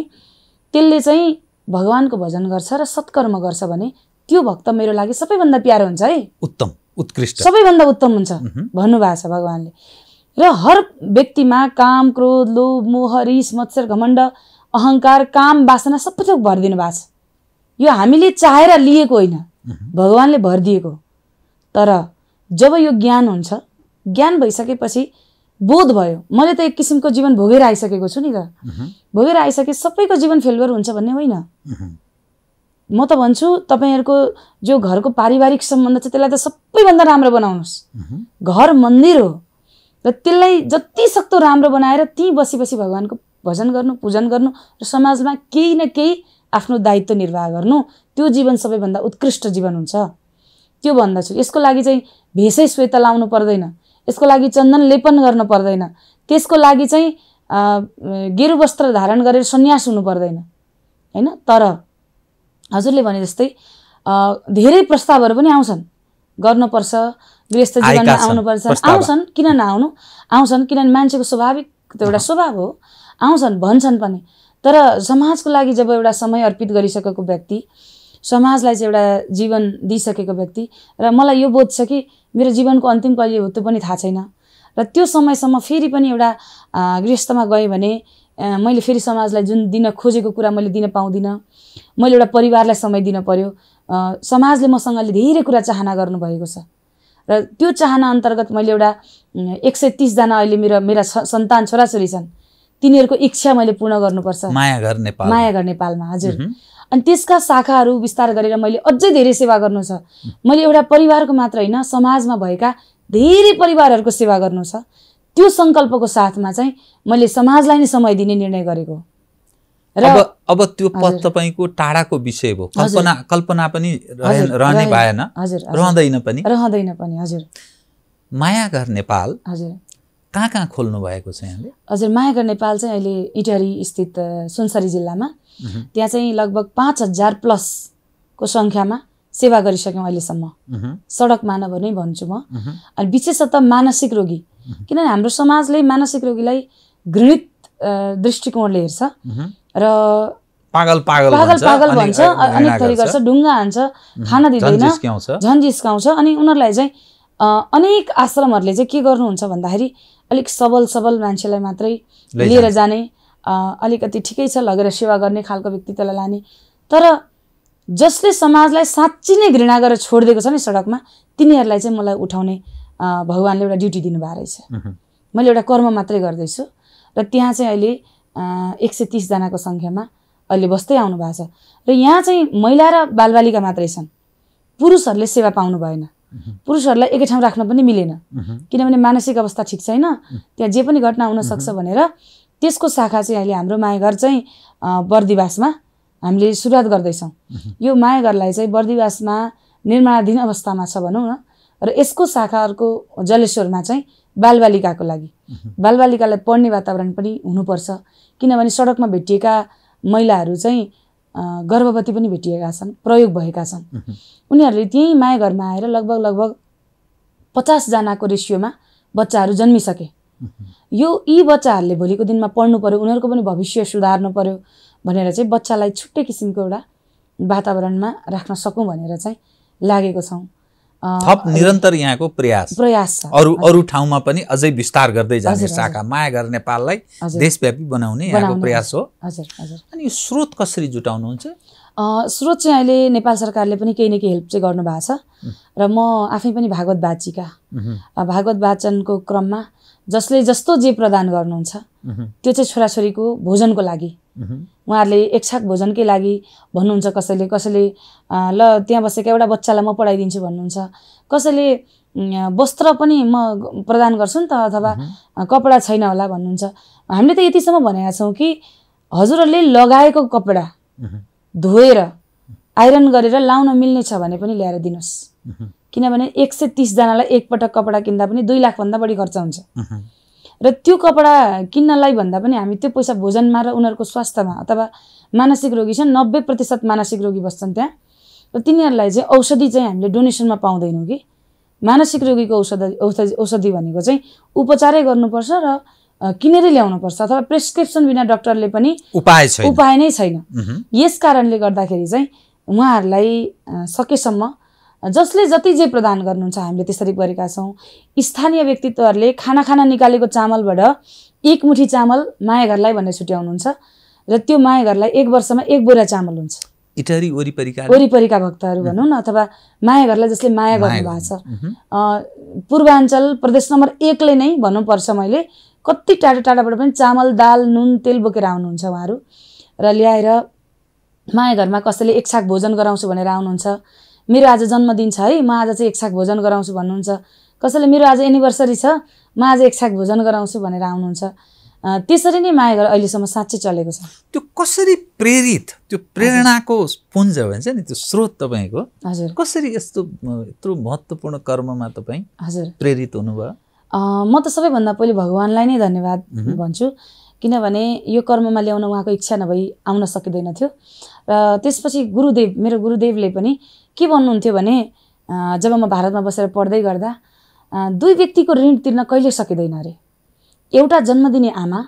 त्यसले चाहिँ भगवान्को भजन गर्छ र सत्कर्म गर्छ भने त्यो भक्त मेरो लागि सबैभन्दा प्यारो हुन्छ है उत्तम उत्कृष्ट सबैभन्दा उत्तम हुन्छ भन्नुभएको छ भगवान्ले र हर व्यक्तिमा काम क्रोध लोभ मोह रिस मत्सर घमण्ड अहङ्कार काम बासना सबै थोक भरिदिनु भएको छ यो हामीले चाहेर लिएको होइन भगवान्ले भरिदिएको तर जब यो ज्ञान हुन्छ ज्ञान भइसकेपछि बोध भयो मैले त एक किसिमको जीवन भोगेर आइसकेको छु नि त भोगेर आइसके सबैको जीवन फेलवर हुन्छ भन्ने होइन म त भन्छु तपाईँहरूको जो घरको पारिवारिक सम्बन्ध छ त्यसलाई त सबैभन्दा राम्रो बनाउनुहोस् घर मन्दिर हो र त्यसलाई जति सक्दो राम्रो बनाएर त्यहीँ बसी बसी भगवान्को भजन गर्नु पूजन गर्नु र समाजमा केही न केही आफ्नो दायित्व निर्वाह गर्नु त्यो जीवन सबैभन्दा उत्कृष्ट जीवन हुन्छ त्यो भन्दछु यसको लागि चाहिँ भेषै श्वेत लाउनु पर्दैन यसको लागि चन्दन लेपन गर्न पर्दैन त्यसको लागि चाहिँ गेरु वस्त्र धारण गरेर सन्यास हुनु पर्दैन होइन तर हजुरले भने जस्तै धेरै प्रस्तावहरू पनि आउँछन् गर्नुपर्छ गृहस्थ जीवनमा आउनुपर्छ आउँछन् किन नआउनु आउँछन् किनभने मान्छेको स्वाभाविक त एउटा स्वभाव हो आउँछन् भन्छन् पनि तर समाजको लागि जब एउटा समय अर्पित गरिसकेको व्यक्ति समाजलाई चाहिँ एउटा जीवन दिइसकेको व्यक्ति र मलाई यो बोध छ कि मेरो जीवनको अन्तिम कहिले हो त्यो पनि थाहा छैन र त्यो समयसम्म फेरि पनि एउटा गृहस्थमा गएँ भने मैले फेरि समाजलाई जुन दिन खोजेको कुरा मैले दिन पाउँदिनँ मैले एउटा परिवारलाई समय दिन पऱ्यो समाजले मसँग धेरै कुरा चाहना गर्नुभएको छ र त्यो चाहना अन्तर्गत मैले एउटा एक सय तिसजना अहिले मेरो मेरा सन्तान छोराछोरी छन् तिनीहरूको इच्छा मैले पूर्ण गर्नुपर्छ माया घर नेपाल माया घर नेपालमा हजुर अनि त्यसका शाखाहरू विस्तार गरेर मैले अझै धेरै सेवा गर्नु छ मैले एउटा परिवारको मात्र होइन समाजमा भएका धेरै परिवारहरूको सेवा गर्नु छ त्यो सङ्कल्पको साथमा चाहिँ मैले समाजलाई नै समय दिने निर्णय गरेको र अब अब त्यो पद तपाईँको टाढाको विषय भयो कल्पना कल्पना पनि रहने भएन रहँदैन पनि रहँदैन पनि हजुर माया घर नेपाल हजुर कहाँ कहाँ खोल्नु भएको छ यहाँले हजुर मायागर नेपाल चाहिँ अहिले इटहरी स्थित सुनसरी जिल्लामा त्यहाँ चाहिँ लगभग पाँच हजार प्लसको सङ्ख्यामा सेवा गरिसक्यौँ अहिलेसम्म सडक मानव नै भन्छु म अनि विशेषतः मानसिक रोगी किनभने हाम्रो समाजले मानसिक रोगीलाई घृणित दृष्टिकोणले हेर्छ र पागल पागल पागल पागल भन्छ अनेक थरी गर्छ ढुङ्गा हान्छ खाना दिँदैन झन्झिस्काउँछ अनि उनीहरूलाई चाहिँ अनेक आश्रमहरूले चाहिँ के गर्नुहुन्छ भन्दाखेरि अलिक सबल सबल मान्छेलाई मात्रै लिएर जाने अलिकति ठिकै छ लगेर सेवा गर्ने खालको व्यक्तित्वलाई लाने तर जसले समाजलाई साँच्ची नै घृणा गरेर छोडिदिएको छ नि सडकमा तिनीहरूलाई चाहिँ मलाई उठाउने भगवान्ले एउटा ड्युटी दिनुभएको रहेछ मैले एउटा कर्म मात्रै गर्दैछु र त्यहाँ चाहिँ अहिले एक सय तिसजनाको सङ्ख्यामा अहिले बस्दै आउनु भएको छ र यहाँ चाहिँ महिला र बालबालिका मात्रै छन् पुरुषहरूले सेवा पाउनु भएन पुरुषहरूलाई एकै ठाउँ राख्न पनि मिलेन किनभने मानसिक अवस्था ठिक छैन त्यहाँ जे पनि घटना हुनसक्छ भनेर त्यसको शाखा चाहिँ अहिले हाम्रो मायाघर चाहिँ बर्दिवासमा हामीले सुरुवात गर्दैछौँ यो मायाघरलाई चाहिँ बर्दिवासमा निर्माणाधीन अवस्थामा छ भनौँ न र यसको शाखा अर्को जलेश्वरमा चाहिँ बालबालिकाको लागि बालबालिकालाई पढ्ने वातावरण पनि हुनुपर्छ किनभने सडकमा भेटिएका महिलाहरू चाहिँ गर्भवती पनि भेटिएका छन् प्रयोग भएका छन् उनीहरूले त्यहीँ माया घरमा आएर लगभग लगभग पचासजनाको रेसियोमा बच्चाहरू जन्मिसके यो यी बच्चाहरूले भोलिको दिनमा पढ्नु पऱ्यो उनीहरूको पनि भविष्य सुधार्नु पऱ्यो भनेर चाहिँ बच्चालाई छुट्टै किसिमको एउटा वातावरणमा राख्न सकौँ भनेर चाहिँ लागेको छौँ थप निरन्तर यहाँको प्रयास प्रयास छ अरू अरू ठाउँमा पनि अझै विस्तार गर्दै जाने शाखा माया गरेर नेपाललाई देशव्यापी बनाउने यहाँको प्रयास हो हजुर हजुर अनि स्रोत कसरी जुटाउनुहुन्छ स्रोत चाहिँ अहिले नेपाल सरकारले पनि केही न केही हेल्प चाहिँ गर्नुभएको छ र म आफै पनि भागवत बाचिका भागवत वाचनको क्रममा जसले जस्तो जे प्रदान गर्नुहुन्छ त्यो चाहिँ छोराछोरीको भोजनको लागि उहाँहरूले एक छाक भोजनकै लागि भन्नुहुन्छ कसैले कसैले ल त्यहाँ बसेको एउटा बच्चालाई म पढाइदिन्छु भन्नुहुन्छ कसैले वस्त्र पनि म प्रदान गर्छु नि त अथवा कपडा छैन होला भन्नुहुन्छ हामीले त यतिसम्म भनेका छौँ कि हजुरहरूले लगाएको कपडा धोएर आइरन गरेर लाउन मिल्ने छ भने पनि ल्याएर दिनुहोस् किनभने एक सय तिसजनालाई एकपटक कपडा किन्दा पनि दुई लाखभन्दा बढी खर्च हुन्छ र त्यो कपडा किन्नलाई भन्दा पनि हामी त्यो पैसा भोजनमा र उनीहरूको स्वास्थ्यमा अथवा मानसिक रोगी छन् नब्बे प्रतिशत मानसिक रोगी बस्छन् त्यहाँ र तिनीहरूलाई चाहिँ औषधि चाहिँ हामीले डोनेसनमा पाउँदैनौँ कि मानसिक रोगीको औषध औषधि औषधि भनेको चाहिँ उपचारै गर्नुपर्छ र किनेरै ल्याउनुपर्छ अथवा प्रेसक्रिप्सन बिना डक्टरले पनि उपाय उपाय नै छैन यस कारणले गर्दाखेरि चाहिँ उहाँहरूलाई सकेसम्म जसले जति जे प्रदान गर्नुहुन्छ हामीले त्यसरी गरेका छौँ स्थानीय व्यक्तित्वहरूले खाना खाना निकालेको चामलबाट एक मुठी चामल घरलाई भनेर छुट्याउनुहुन्छ र त्यो घरलाई एक वर्षमा एक बोरा चामल हुन्छ इटरी वरिपरिका वरिपरिका भक्तहरू भनौँ न अथवा घरलाई जसले माया गर्नुभएको छ पूर्वाञ्चल प्रदेश नम्बर एकले नै भन्नुपर्छ मैले कति टाढा टाढाबाट पनि चामल दाल नुन तेल बोकेर आउनुहुन्छ उहाँहरू र ल्याएर माया घरमा कसैले एक साग भोजन गराउँछु भनेर आउनुहुन्छ मेरो आज जन्मदिन छ है म आज चाहिँ एक भोजन गराउँछु भन्नुहुन्छ कसैले मेरो आज एनिभर्सरी छ म आज एक साग भोजन गराउँछु भनेर आउनुहुन्छ त्यसरी नै माया गरेर अहिलेसम्म साँच्चै चलेको छ त्यो कसरी प्रेरित त्यो प्रेरणाको पुञ्ज भन्छ नि त्यो स्रोत तपाईँको हजुर कसरी यस्तो यत्रो महत्त्वपूर्ण कर्ममा तपाईँ हजुर प्रेरित हुनुभयो म त सबैभन्दा पहिले भगवान्लाई नै धन्यवाद भन्छु किनभने यो कर्ममा ल्याउन उहाँको इच्छा नभई आउन सकिँदैन थियो र त्यसपछि गुरुदेव मेरो गुरुदेवले पनि के भन्नुहुन्थ्यो भने जब म भारतमा बसेर पढ्दै गर्दा दुई व्यक्तिको ऋण तिर्न कहिले सकिँदैन अरे एउटा जन्म दिने आमा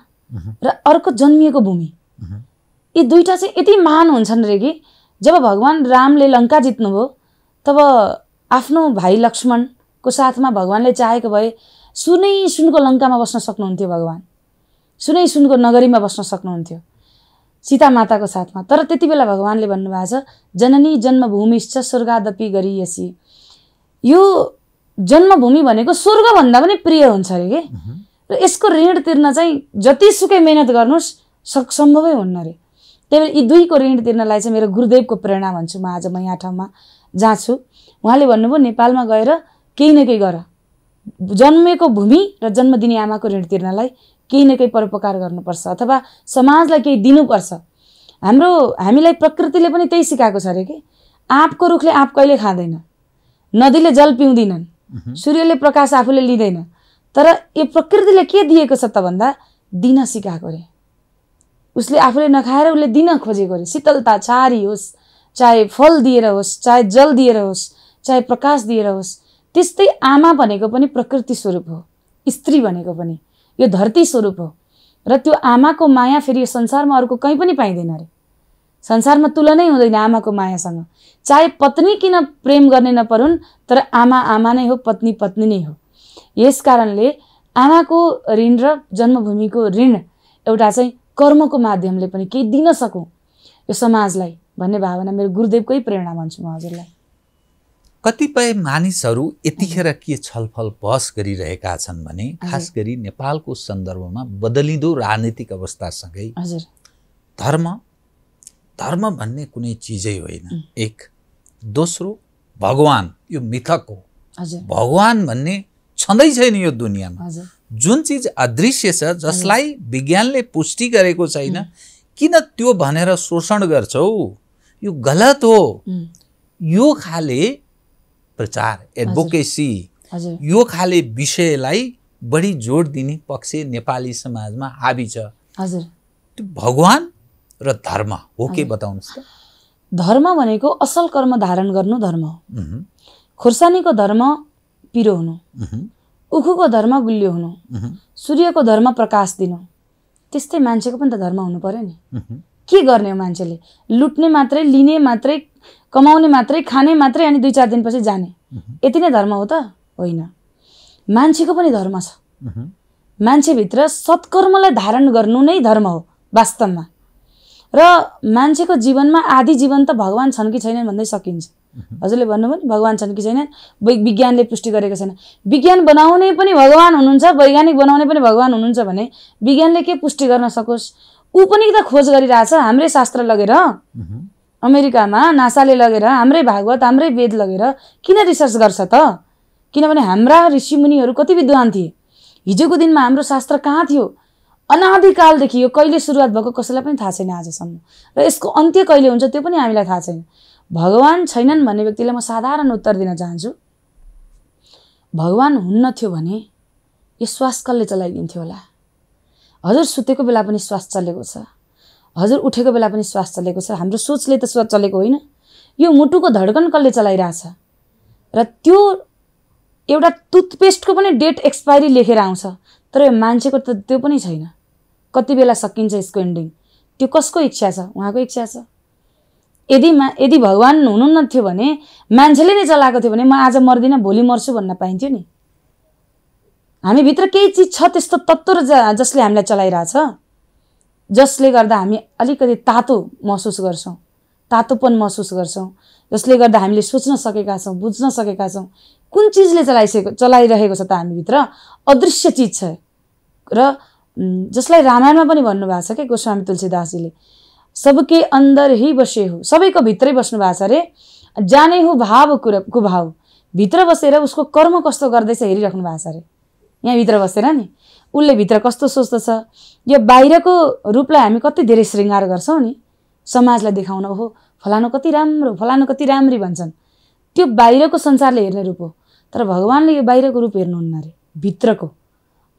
र अर्को जन्मिएको भूमि यी दुईवटा चाहिँ यति महान हुन्छन् रे कि जब भगवान् रामले लङ्का जित्नुभयो तब आफ्नो भाइ लक्ष्मणको साथमा भगवान्ले चाहेको भए सुनै सुनको लङ्कामा बस्न सक्नुहुन्थ्यो भगवान् सुनै सुनको नगरीमा बस्न सक्नुहुन्थ्यो सीता माताको साथमा तर त्यति बेला भगवान्ले भन्नुभएको छ जननी जन्मभूमिश्च स्वर्गादपि गरिएसी यो जन्मभूमि भनेको स्वर्गभन्दा पनि प्रिय हुन्छ अरे कि र यसको ऋण तिर्न चाहिँ जतिसुकै मेहनत गर्नुहोस् सम्भवै हुन्न अरे त्यही भएर यी दुईको ऋण तिर्नलाई चाहिँ मेरो गुरुदेवको प्रेरणा भन्छु म आज म यहाँ ठाउँमा जाँछु उहाँले भन्नुभयो नेपालमा गएर केही न केही गर जन्मेको भूमि र जन्म दिने आमाको ऋण तिर्नलाई केही न केही परोपकार गर्नुपर्छ अथवा समाजलाई केही दिनुपर्छ हाम्रो हामीलाई प्रकृतिले पनि त्यही सिकाएको छ अरे कि आँपको रुखले आँप कहिले खाँदैन नदीले जल पिउँदैनन् सूर्यले प्रकाश आफूले लिँदैन तर यो प्रकृतिले के दिएको छ त भन्दा दिन सिकाएको अरे उसले आफूले नखाएर उसले दिन खोजेको अरे शीतलता छारी होस् चाहे फल दिएर होस् चाहे जल दिएर होस् चाहे प्रकाश दिएर होस् त्यस्तै आमा भनेको पनि प्रकृति स्वरूप हो स्त्री भनेको पनि यो धरती स्वरूप हो र त्यो आमाको माया फेरि यो संसारमा अर्को कहीँ पनि पाइँदैन अरे संसारमा तुलनै हुँदैन आमाको मायासँग चाहे पत्नी किन प्रेम गर्ने नपरुन् तर आमा आमा नै हो पत्नी पत्नी नै हो यस कारणले आमाको ऋण र जन्मभूमिको ऋण एउटा चाहिँ कर्मको माध्यमले पनि केही दिन सकौँ यो समाजलाई भन्ने भावना मेरो गुरुदेवकै प्रेरणा भन्छु म हजुरलाई कतिपय मानिसहरू यतिखेर के छलफल बहस गरिरहेका छन् भने खास गरी नेपालको सन्दर्भमा बदलिँदो राजनीतिक अवस्थासँगै धर्म धर्म भन्ने कुनै चिजै होइन एक दोस्रो भगवान यो मिथक हो भगवान् भन्ने छँदै छैन यो दुनियाँमा जुन चिज अदृश्य छ जसलाई विज्ञानले पुष्टि गरेको छैन किन त्यो भनेर शोषण गर्छौ यो गलत हो यो खाले प्रचार एडभोकेसी यो खाले विषयलाई बढी जोड दिने पक्ष नेपाली समाजमा हाबी छ हजुर त्यो भगवान् र धर्म हो के बताउनुहोस् धर्म भनेको असल कर्म धारण गर्नु धर्म हो खोर्सानीको धर्म पिरो हुनु उखुको धर्म गुलियो हुनु सूर्यको धर्म प्रकाश दिनु त्यस्तै मान्छेको पनि त धर्म हुनु पर्यो नि के गर्ने हो मान्छेले लुट्ने मात्रै लिने मात्रै कमाउने मात्रै खाने मात्रै अनि दुई चार दिनपछि जाने यति नै धर्म हो त होइन मान्छेको पनि धर्म छ मान्छेभित्र सत्कर्मलाई धारण गर्नु नै धर्म हो वास्तवमा र मान्छेको जीवनमा आधी जीवन त भगवान् छन् कि छैनन् भन्दै सकिन्छ हजुरले भन्नुभयो नि भगवान् छन् कि छैनन् विज्ञानले पुष्टि गरेको छैन विज्ञान बनाउने पनि भगवान् हुनुहुन्छ वैज्ञानिक बनाउने पनि भगवान् हुनुहुन्छ भने विज्ञानले के पुष्टि गर्न सकोस् ऊ पनि त खोज गरिरहेछ हाम्रै शास्त्र लगेर अमेरिकामा नासाले लगेर हाम्रै भागवत हाम्रै वेद लगेर किन रिसर्च गर्छ त किनभने हाम्रा ऋषिमुनिहरू कति विद्वान थिए हिजोको दिनमा हाम्रो शास्त्र कहाँ थियो अनादिकालदेखि यो कहिले सुरुवात भएको कसैलाई पनि थाहा छैन आजसम्म र यसको अन्त्य कहिले हुन्छ त्यो पनि हामीलाई थाहा छैन भगवान् छैनन् भन्ने व्यक्तिलाई म साधारण उत्तर दिन चाहन्छु भगवान् हुन्न थियो भने यो श्वास कसले चलाइदिन्थ्यो होला हजुर सुतेको बेला पनि श्वास चलेको छ हजुर उठेको बेला पनि श्वास चलेको छ हाम्रो सोचले त श्वास चलेको होइन यो मुटुको धड्कन कसले चलाइरहेछ र त्यो एउटा टुथपेस्टको पनि डेट एक्सपायरी लेखेर आउँछ तर यो मान्छेको त त्यो पनि छैन कति बेला सकिन्छ यसको एन्डिङ त्यो कसको इच्छा छ उहाँको इच्छा छ यदि मा यदि भगवान् थियो भने मान्छेले नै चलाएको थियो भने म आज मर्दिनँ भोलि मर्छु भन्न पाइन्थ्यो नि हामीभित्र केही चिज छ त्यस्तो तत्त्व र जसले हामीलाई चलाइरहेछ जसले गर्दा हामी अलिकति तातो महसुस गर्छौँ तातोपन महसुस गर्छौँ जसले गर्दा हामीले सोच्न सकेका छौँ बुझ्न सकेका छौँ कुन चिजले चलाइसकेको चलाइरहेको छ त हामीभित्र अदृश्य चिज छ र जसलाई रामायणमा पनि भन्नुभएको छ कि गोस्वामी तुलसीदासजीले सबकै अन्दर हि बसे हो सबैको भित्रै बस्नु भएको छ अरे जाने हो भाव कुरा कुभाव भित्र बसेर उसको कर्म कस्तो गर्दैछ हेरिराख्नु भएको छ अरे यहाँभित्र बसेर नि उसले भित्र कस्तो सोच्दछ यो बाहिरको रूपलाई हामी कति धेरै शृङ्गार गर्छौँ नि समाजलाई देखाउन हो फलानु कति राम्रो फलानु कति राम्री भन्छन् त्यो बाहिरको संसारले हेर्ने रूप हो तर भगवान्ले यो बाहिरको रूप हेर्नुहुन्न अरे भित्रको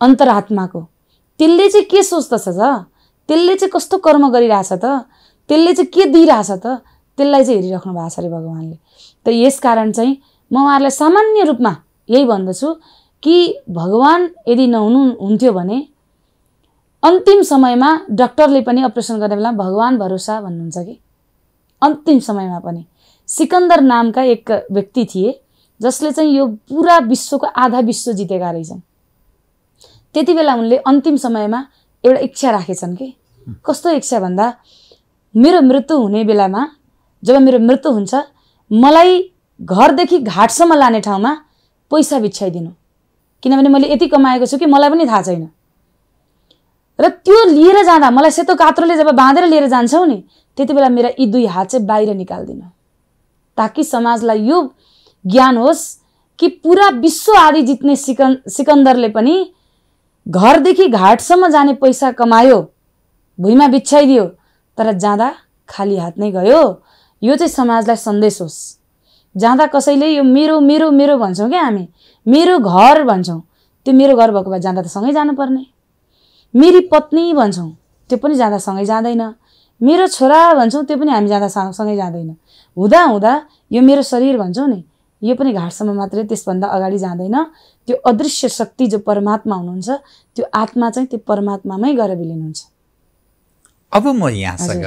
अन्तरात्माको त्यसले चाहिँ के सोच्दछ त त्यसले चाहिँ कस्तो कर्म गरिरहेछ त त्यसले चाहिँ के दिइरहेछ त त्यसलाई चाहिँ हेरिराख्नु भएको छ अरे भगवान्ले त यस कारण चाहिँ म उहाँहरूलाई सामान्य रूपमा यही भन्दछु कि भगवान् यदि नहुनु हुन्थ्यो भने अन्तिम समयमा डक्टरले पनि अपरेसन गर्ने बेला भगवान् भरोसा भन्नुहुन्छ कि अन्तिम समयमा पनि सिकन्दर नामका एक व्यक्ति थिए जसले चाहिँ यो पुरा विश्वको आधा विश्व जितेका रहेछन् त्यति बेला उनले अन्तिम समयमा एउटा इच्छा राखेछन् कि कस्तो इच्छा भन्दा मेरो मृत्यु हुने बेलामा जब मेरो मृत्यु हुन्छ मलाई घरदेखि घाटसम्म लाने ठाउँमा पैसा बिछ्याइदिनु किनभने मैले यति कमाएको छु कि मलाई पनि थाहा छैन र त्यो लिएर जाँदा मलाई सेतो कात्रोले जब बाँधेर लिएर जान्छौ नि त्यति बेला मेरा यी दुई हात चाहिँ बाहिर निकाल्दिन ताकि समाजलाई यो ज्ञान होस् कि पुरा विश्व आदि जित्ने सिक सिकन्दरले पनि घरदेखि घाटसम्म जाने पैसा कमायो भुइँमा बिछ्याइदियो तर जाँदा खाली हात नै गयो यो चाहिँ समाजलाई सन्देश होस् जाँदा कसैले यो मेरो मेरो मेरो भन्छौँ क्या हामी मेरो घर भन्छौँ त्यो मेरो घर भएको भए जाँदा त सँगै जानुपर्ने मेरी पत्नी भन्छौँ त्यो पनि जाँदा सँगै जाँदैन मेरो छोरा भन्छौँ त्यो पनि हामी जाँदा सँगै जाँदैन हुँदा हुँदा यो मेरो शरीर भन्छौँ नि यो पनि घाटसम्म मात्रै त्यसभन्दा अगाडि जाँदैन त्यो अदृश्य शक्ति जो परमात्मा हुनुहुन्छ त्यो आत्मा चाहिँ त्यो परमात्मामै गएर बिलिनुहुन्छ अब म यहाँसँग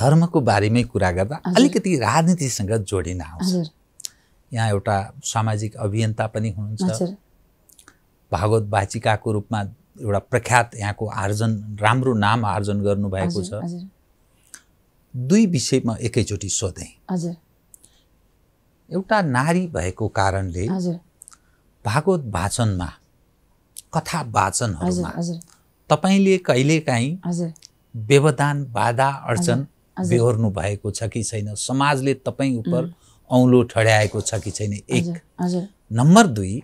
धर्मको बारेमै कुरा गर्दा अलिकति राजनीतिसँग जोडिन हजुर यहाँ एउटा सामाजिक अभियन्ता पनि हुनुहुन्छ भागवत बाचिकाको रूपमा एउटा प्रख्यात यहाँको आर्जन राम्रो नाम आर्जन गर्नुभएको छ दुई विषयमा एकैचोटि सोधेँ एउटा नारी भएको कारणले भागवत वाचनमा कथा वाचनहरूमा तपाईँले कहिलेकाहीँ व्यवधान बाधा अर्चन बेहोर्नु भएको छ कि छैन समाजले तपाईँ उप औँलो ठड्याएको छ कि छैन एक नम्बर दुई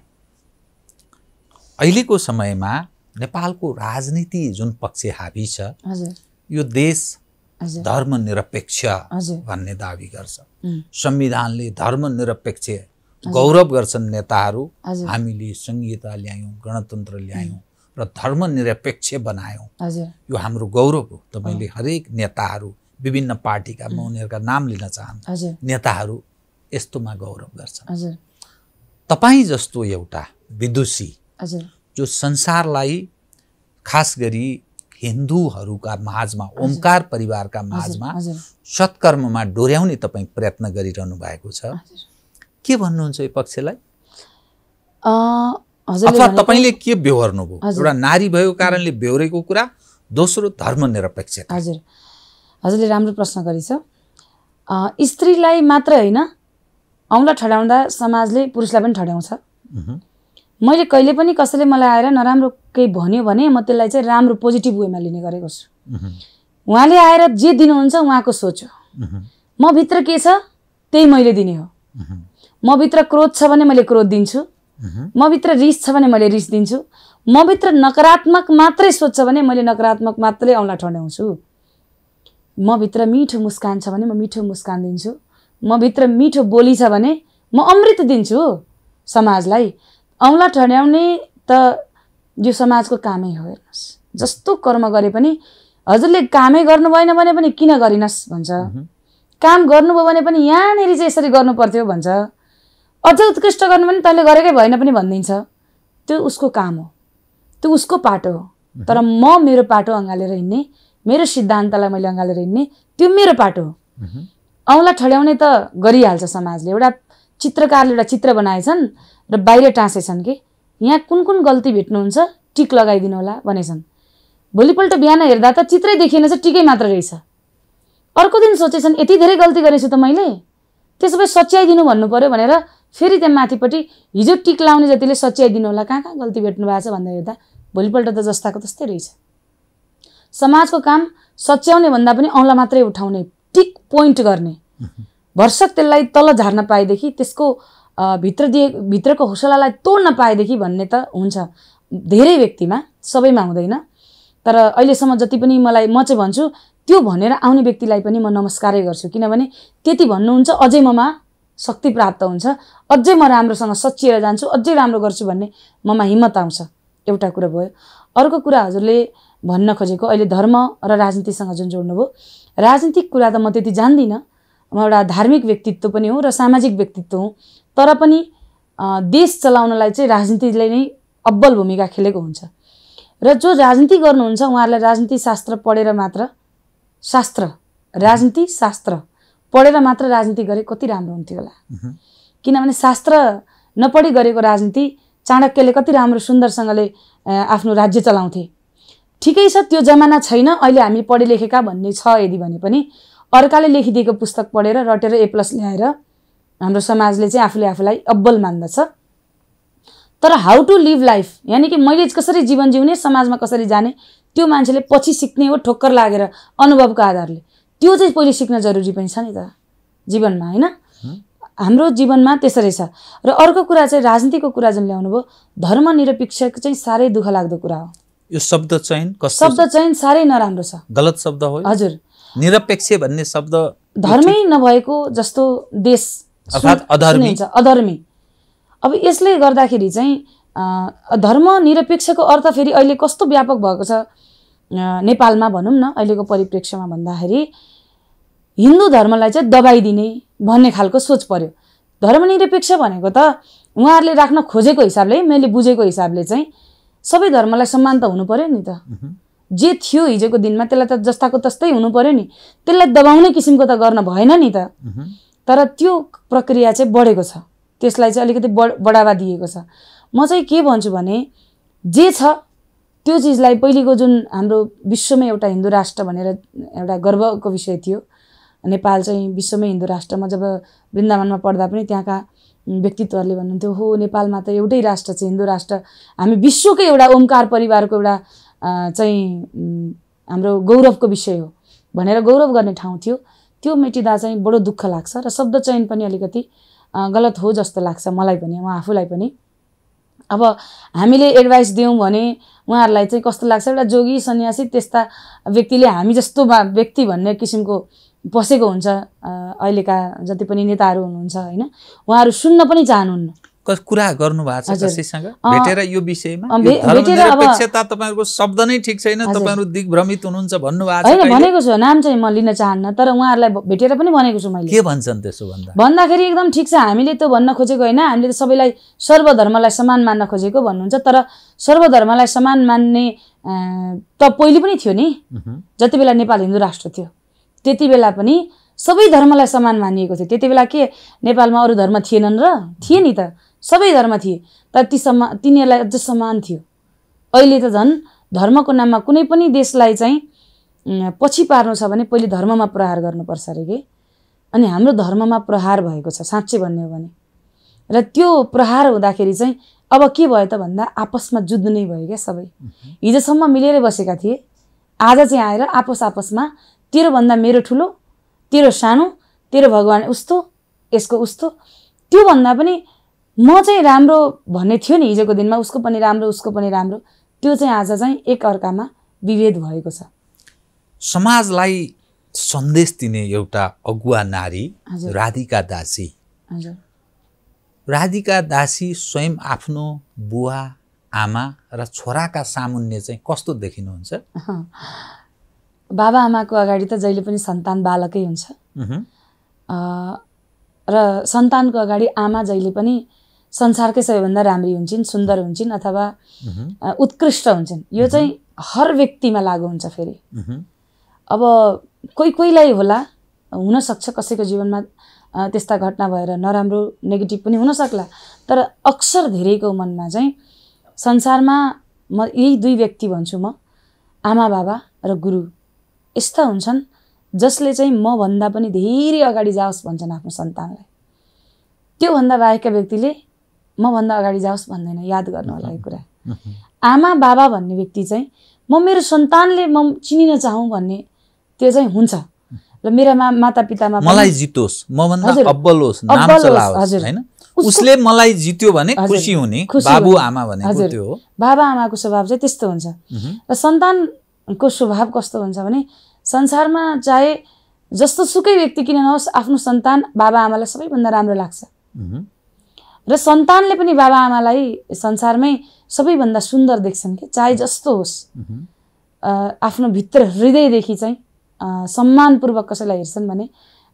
अहिलेको समयमा नेपालको राजनीति जुन पक्ष हाबी छ यो देश धर्मनिरपेक्ष भन्ने दावी गर्छ संविधानले धर्मनिरपेक्ष गौरव गर्छन् नेताहरू हामीले संहिता ल्यायौँ गणतन्त्र ल्यायौँ र धर्मनिरपेक्ष बनायौँ यो हाम्रो गौरव हो तपाईँले हरेक नेताहरू विभिन्न पार्टीका म उनीहरूका नाम लिन चाहन्छु नेताहरू यस्तोमा गौरव गर्छ तपाईँ जस्तो एउटा विदुषी जो संसारलाई खास गरी हिन्दूहरूका माझमा ओमकार परिवारका माझमा सत्कर्ममा डोर्याउने तपाईँ प्रयत्न गरिरहनु भएको छ के भन्नुहुन्छ यो पक्षलाई तपाईँले के बेहोर्नुभयो एउटा नारी भएको कारणले बेहोरेको कुरा दोस्रो धर्मनिरपेक्ष हजुर हजुरले राम्रो प्रश्न गरेछ स्त्रीलाई मात्रै होइन औँला ठड्याउँदा समाजले पुरुषलाई पनि ठड्याउँछ मैले कहिले पनि कसैले मलाई आएर नराम्रो केही भन्यो भने म त्यसलाई चाहिँ राम्रो पोजिटिभ वेमा लिने गरेको छु उहाँले आएर जे दिनुहुन्छ उहाँको सोच हो म भित्र के छ त्यही मैले दिने हो म भित्र क्रोध छ भने मैले क्रोध दिन्छु म भित्र रिस छ भने मैले रिस दिन्छु म भित्र नकारात्मक मात्रै सोच छ भने मैले नकारात्मक मात्रै औँला ठड्याउँछु म भित्र मिठो मुस्कान छ भने म मिठो मुस्कान दिन्छु म भित्र मिठो बोली छ भने म अमृत दिन्छु समाजलाई औँला ठड्याउने त यो समाजको कामै हो हेर्नुहोस् जस्तो कर्म गरे पनि हजुरले कामै गर्नु भएन भने पनि किन गरिनस् भन्छ काम गर्नुभयो भने पनि यहाँनिर चाहिँ यसरी गर्नु पर्थ्यो भन्छ अझ उत्कृष्ट गर्नु भने तैँले गरेकै भएन पनि भनिदिन्छ त्यो उसको काम हो त्यो उसको पाटो हो तर म मेरो पाटो अँगालेर हिँड्ने मेरो सिद्धान्तलाई मैले अँगालेर हिँड्ने त्यो मेरो पाटो हो औँला ठड्याउने त गरिहाल्छ समाजले एउटा चित्रकारले एउटा चित्र बनाएछन् र बाहिर टाँसेछन् कि यहाँ कुन कुन गल्ती भेट्नुहुन्छ टिक लगाइदिनु होला भनेछन् भोलिपल्ट बिहान हेर्दा त चित्रै देखिएन छ टिकै मात्र रहेछ अर्को दिन सोचेछन् यति धेरै गल्ती गरेछु त मैले त्यसो भए सच्याइदिनु भन्नु पऱ्यो भनेर फेरि त्यहाँ माथिपट्टि हिजो टिक लाउने जतिले सच्याइदिनु होला कहाँ कहाँ गल्ती भेट्नु भएको छ भन्दा हेर्दा भोलिपल्ट त जस्ताको तस्तै रहेछ समाजको काम सच्याउने भन्दा पनि औँला मात्रै उठाउने टिक पोइन्ट गर्ने भर्सक त्यसलाई तल झार्न पाएदेखि त्यसको भित्र दिए भित्रको हौसलालाई तोड्न पाएदेखि भन्ने त हुन्छ धेरै व्यक्तिमा सबैमा हुँदैन तर अहिलेसम्म जति पनि मलाई म चाहिँ भन्छु त्यो भनेर आउने व्यक्तिलाई पनि म नमस्कारै गर्छु किनभने त्यति भन्नुहुन्छ अझै ममा शक्ति प्राप्त हुन्छ अझै म राम्रोसँग सचिएर जान्छु अझै राम्रो गर्छु भन्ने ममा हिम्मत आउँछ एउटा कुरा भयो अर्को कुरा हजुरले भन्न खोजेको अहिले धर्म र राजनीतिसँग जुन जोड्नुभयो राजनीतिक कुरा त म त्यति जान्दिनँ म एउटा धार्मिक व्यक्तित्व पनि हो र सामाजिक व्यक्तित्व हुँ तर पनि देश चलाउनलाई चाहिँ राजनीतिले नै अब्बल भूमिका खेलेको हुन्छ र जो राजनीति गर्नुहुन्छ उहाँहरूलाई राजनीति शास्त्र पढेर मात्र शास्त्र राजनीति शास्त्र पढेर मात्र राजनीति गरे कति राम्रो हुन्थ्यो होला किनभने शास्त्र नपढी गरेको राजनीति चाणक्यले कति राम्रो सुन्दरसँगले आफ्नो राज्य चलाउँथे ठिकै छ त्यो जमाना छैन अहिले हामी पढे लेखेका भन्ने छ यदि भने पनि अर्काले लेखिदिएको पुस्तक पढेर रटेर ए प्लस ल्याएर हाम्रो समाजले चाहिँ आफूले आफूलाई अब्बल मान्दछ तर हाउ टु लिभ लाइफ यानि कि मैले कसरी जीवन जिउने समाजमा कसरी जाने त्यो मान्छेले पछि सिक्ने हो ठोक्कर लागेर अनुभवको आधारले त्यो चाहिँ पहिले सिक्न जरुरी पनि छ नि त जीवनमा होइन हाम्रो जीवनमा त्यसरी छ र अर्को कुरा चाहिँ राजनीतिको कुरा जुन ल्याउनु भयो धर्मनिरपेक्ष चाहिँ साह्रै दुःख लाग्दो कुरा हो यो शब्द चयन शब्द चयन साह्रै नराम्रो छ गलत शब्द हो हजुर निरपेक्ष भन्ने शब्द धर्मै नभएको जस्तो देश अधर्मी अधर्मी अब यसले गर्दाखेरि चाहिँ धर्म निरपेक्षको अर्थ फेरि अहिले कस्तो व्यापक भएको छ नेपालमा भनौँ न अहिलेको परिप्रेक्ष्यमा भन्दाखेरि हिन्दू धर्मलाई चाहिँ दबाई दिने भन्ने खालको सोच पर्यो धर्मनिरपेक्ष भनेको त उहाँहरूले राख्न खोजेको हिसाबले मैले बुझेको हिसाबले चाहिँ सबै धर्मलाई सम्मान त हुनु पऱ्यो नि त जे थियो हिजोको दिनमा त्यसलाई त जस्ताको तस्तै हुनु पऱ्यो नि त्यसलाई दबाउने किसिमको त गर्न भएन नि त तर त्यो प्रक्रिया चाहिँ बढेको छ त्यसलाई चाहिँ अलिकति बढ बढावा दिएको छ म चाहिँ के भन्छु भने जे छ त्यो चिजलाई पहिलेको जुन हाम्रो विश्वमै एउटा हिन्दू राष्ट्र भनेर एउटा गर्वको विषय थियो नेपाल चाहिँ विश्वमै हिन्दू राष्ट्रमा जब वृन्दावनमा पढ्दा पनि त्यहाँका व्यक्तित्वहरूले भन्नुहुन्थ्यो हो नेपालमा त एउटै राष्ट्र छ हिन्दू राष्ट्र हामी विश्वकै एउटा ओमकार परिवारको एउटा चाहिँ हाम्रो गौरवको विषय हो भनेर गौरव गर्ने ठाउँ थियो त्यो मेटिँदा चाहिँ बडो दुःख लाग्छ र शब्द चयन पनि अलिकति गलत हो जस्तो लाग्छ मलाई पनि म आफूलाई पनि अब हामीले एडभाइस दियौँ भने उहाँहरूलाई चाहिँ कस्तो लाग्छ एउटा जोगी सन्यासी त्यस्ता व्यक्तिले हामी जस्तो व्यक्ति भन्ने किसिमको बसेको हुन्छ अहिलेका जति पनि नेताहरू हुनुहुन्छ होइन उहाँहरू सुन्न पनि चाहनुहुन्न कुरा गर्नु भएको भेटेर यो विषयमा तपाईँहरूको शब्द नै ठिक छैन तपाईँहरू दिग्भ्रमित हुनुहुन्छ भन्नुभएको होइन भनेको छु नाम चाहिँ म लिन चाहन्न तर उहाँहरूलाई भेटेर पनि भनेको छु मैले के भन्छन् त्यसो भन्दा भन्दाखेरि एकदम ठिक छ हामीले त भन्न खोजेको होइन हामीले त सबैलाई सर्वधर्मलाई समान मान्न खोजेको भन्नुहुन्छ तर सर्वधर्मलाई समान मान्ने त पहिले पनि थियो नि जति बेला नेपाल हिन्दू राष्ट्र थियो त्यति बेला पनि सबै धर्मलाई समान मानिएको थियो त्यति बेला के नेपालमा अरू धर्म थिएनन् र थिए नि त सबै धर्म थिए तर ती समा तिनीहरूलाई अझ समान थियो अहिले त झन् धर्मको नाममा कुनै पनि देशलाई चाहिँ पछि पार्नु छ भने पहिले धर्ममा प्रहार गर्नुपर्छ अरे कि अनि हाम्रो धर्ममा प्रहार भएको छ साँच्चै भन्ने हो भने र त्यो प्रहार हुँदाखेरि चाहिँ अब के भयो त भन्दा आपसमा जुद्ध नै भयो क्या सबै हिजोसम्म मिलेरै बसेका थिए आज चाहिँ आएर आपस आपसमा तेरो भन्दा मेरो ठुलो तेरो सानो तेरो भगवान् उस्तो यसको उस्तो त्योभन्दा पनि म चाहिँ राम्रो भन्ने थियो नि हिजोको दिनमा उसको पनि राम्रो उसको पनि राम्रो त्यो चाहिँ आज चाहिँ एक अर्कामा विभेद भएको छ समाजलाई सन्देश दिने एउटा अगुवा नारी राधिका दासी राधिका दासी स्वयं आफ्नो बुवा आमा र छोराका सामुन्ने चाहिँ कस्तो देखिनुहुन्छ बाबा बाबाआमाको अगाडि त जहिले पनि सन्तान बालकै हुन्छ र सन्तानको अगाडि आमा जहिले पनि संसारकै सबैभन्दा राम्री हुन्छन् सुन्दर हुन्छन् अथवा उत्कृष्ट हुन्छन् यो चाहिँ हर व्यक्तिमा लागु हुन्छ फेरि अब कोही कोहीलाई होला हुनसक्छ कसैको जीवनमा त्यस्ता घटना भएर नराम्रो नेगेटिभ पनि हुनसक्ला तर अक्सर धेरैको मनमा चाहिँ संसारमा म यही दुई व्यक्ति भन्छु म आमा बाबा र गुरु यस्ता हुन्छन् जसले चाहिँ मभन्दा पनि धेरै अगाडि जाओस् भन्छन् आफ्नो सन्तानलाई त्योभन्दा बाहेकका व्यक्तिले मभन्दा अगाडि जाओस् भन्दैन याद गर्नु होला यो कुरा आमा बाबा भन्ने व्यक्ति चाहिँ म मेरो सन्तानले म चिनिन चाहौँ भन्ने त्यो चाहिँ हुन्छ र मेरा मा माता पितामा मलाई जितोस् अब्बल होस् उसले मलाई जित्यो भने खुसी हुने बाबु आमा भनेको त्यो हो बाबा आमाको स्वभाव चाहिँ त्यस्तो हुन्छ र सन्तान को स्वभाव कस्तो हुन्छ भने संसारमा चाहे जस्तो सुकै व्यक्ति किन नहोस् आफ्नो सन्तान बाबाआमालाई सबैभन्दा राम्रो लाग्छ र सन्तानले पनि बाबाआमालाई संसारमै सबैभन्दा सुन्दर देख्छन् कि चाहे जस्तो होस् आफ्नो भित्र हृदयदेखि चाहिँ सम्मानपूर्वक कसैलाई हेर्छन् भने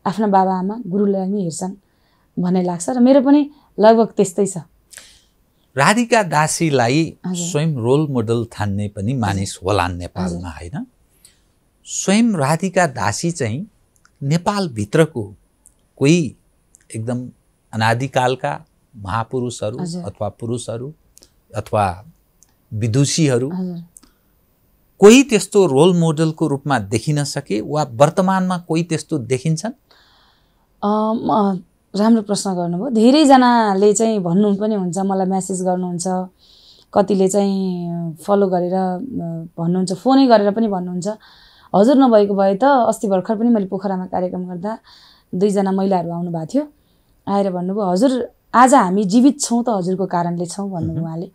आफ्ना बाबाआमा गुरुलाई नै हेर्छन् भन्ने लाग्छ र मेरो पनि लगभग त्यस्तै छ राधिका दासीलाई स्वयं रोल मोडल ठान्ने पनि मानिस होलान् नेपालमा होइन स्वयं राधिका दासी चाहिँ नेपालभित्रको कोही एकदम अनादिकालका महापुरुषहरू अथवा पुरुषहरू अथवा विदुषीहरू कोही त्यस्तो रोल मोडलको रूपमा देखिन सके वा वर्तमानमा कोही त्यस्तो देखिन्छन् राम्रो प्रश्न गर्नुभयो धेरैजनाले चाहिँ भन्नु पनि हुन्छ मलाई म्यासेज गर्नुहुन्छ कतिले चाहिँ फलो गरेर भन्नुहुन्छ फोनै गरेर पनि भन्नुहुन्छ हजुर नभएको भए त अस्ति भर्खर पनि मैले पोखरामा कार्यक्रम गर्दा दुईजना महिलाहरू आउनु भएको थियो आएर भन्नुभयो हजुर आज हामी जीवित छौँ त हजुरको कारणले छौँ भन्नुभयो उहाँले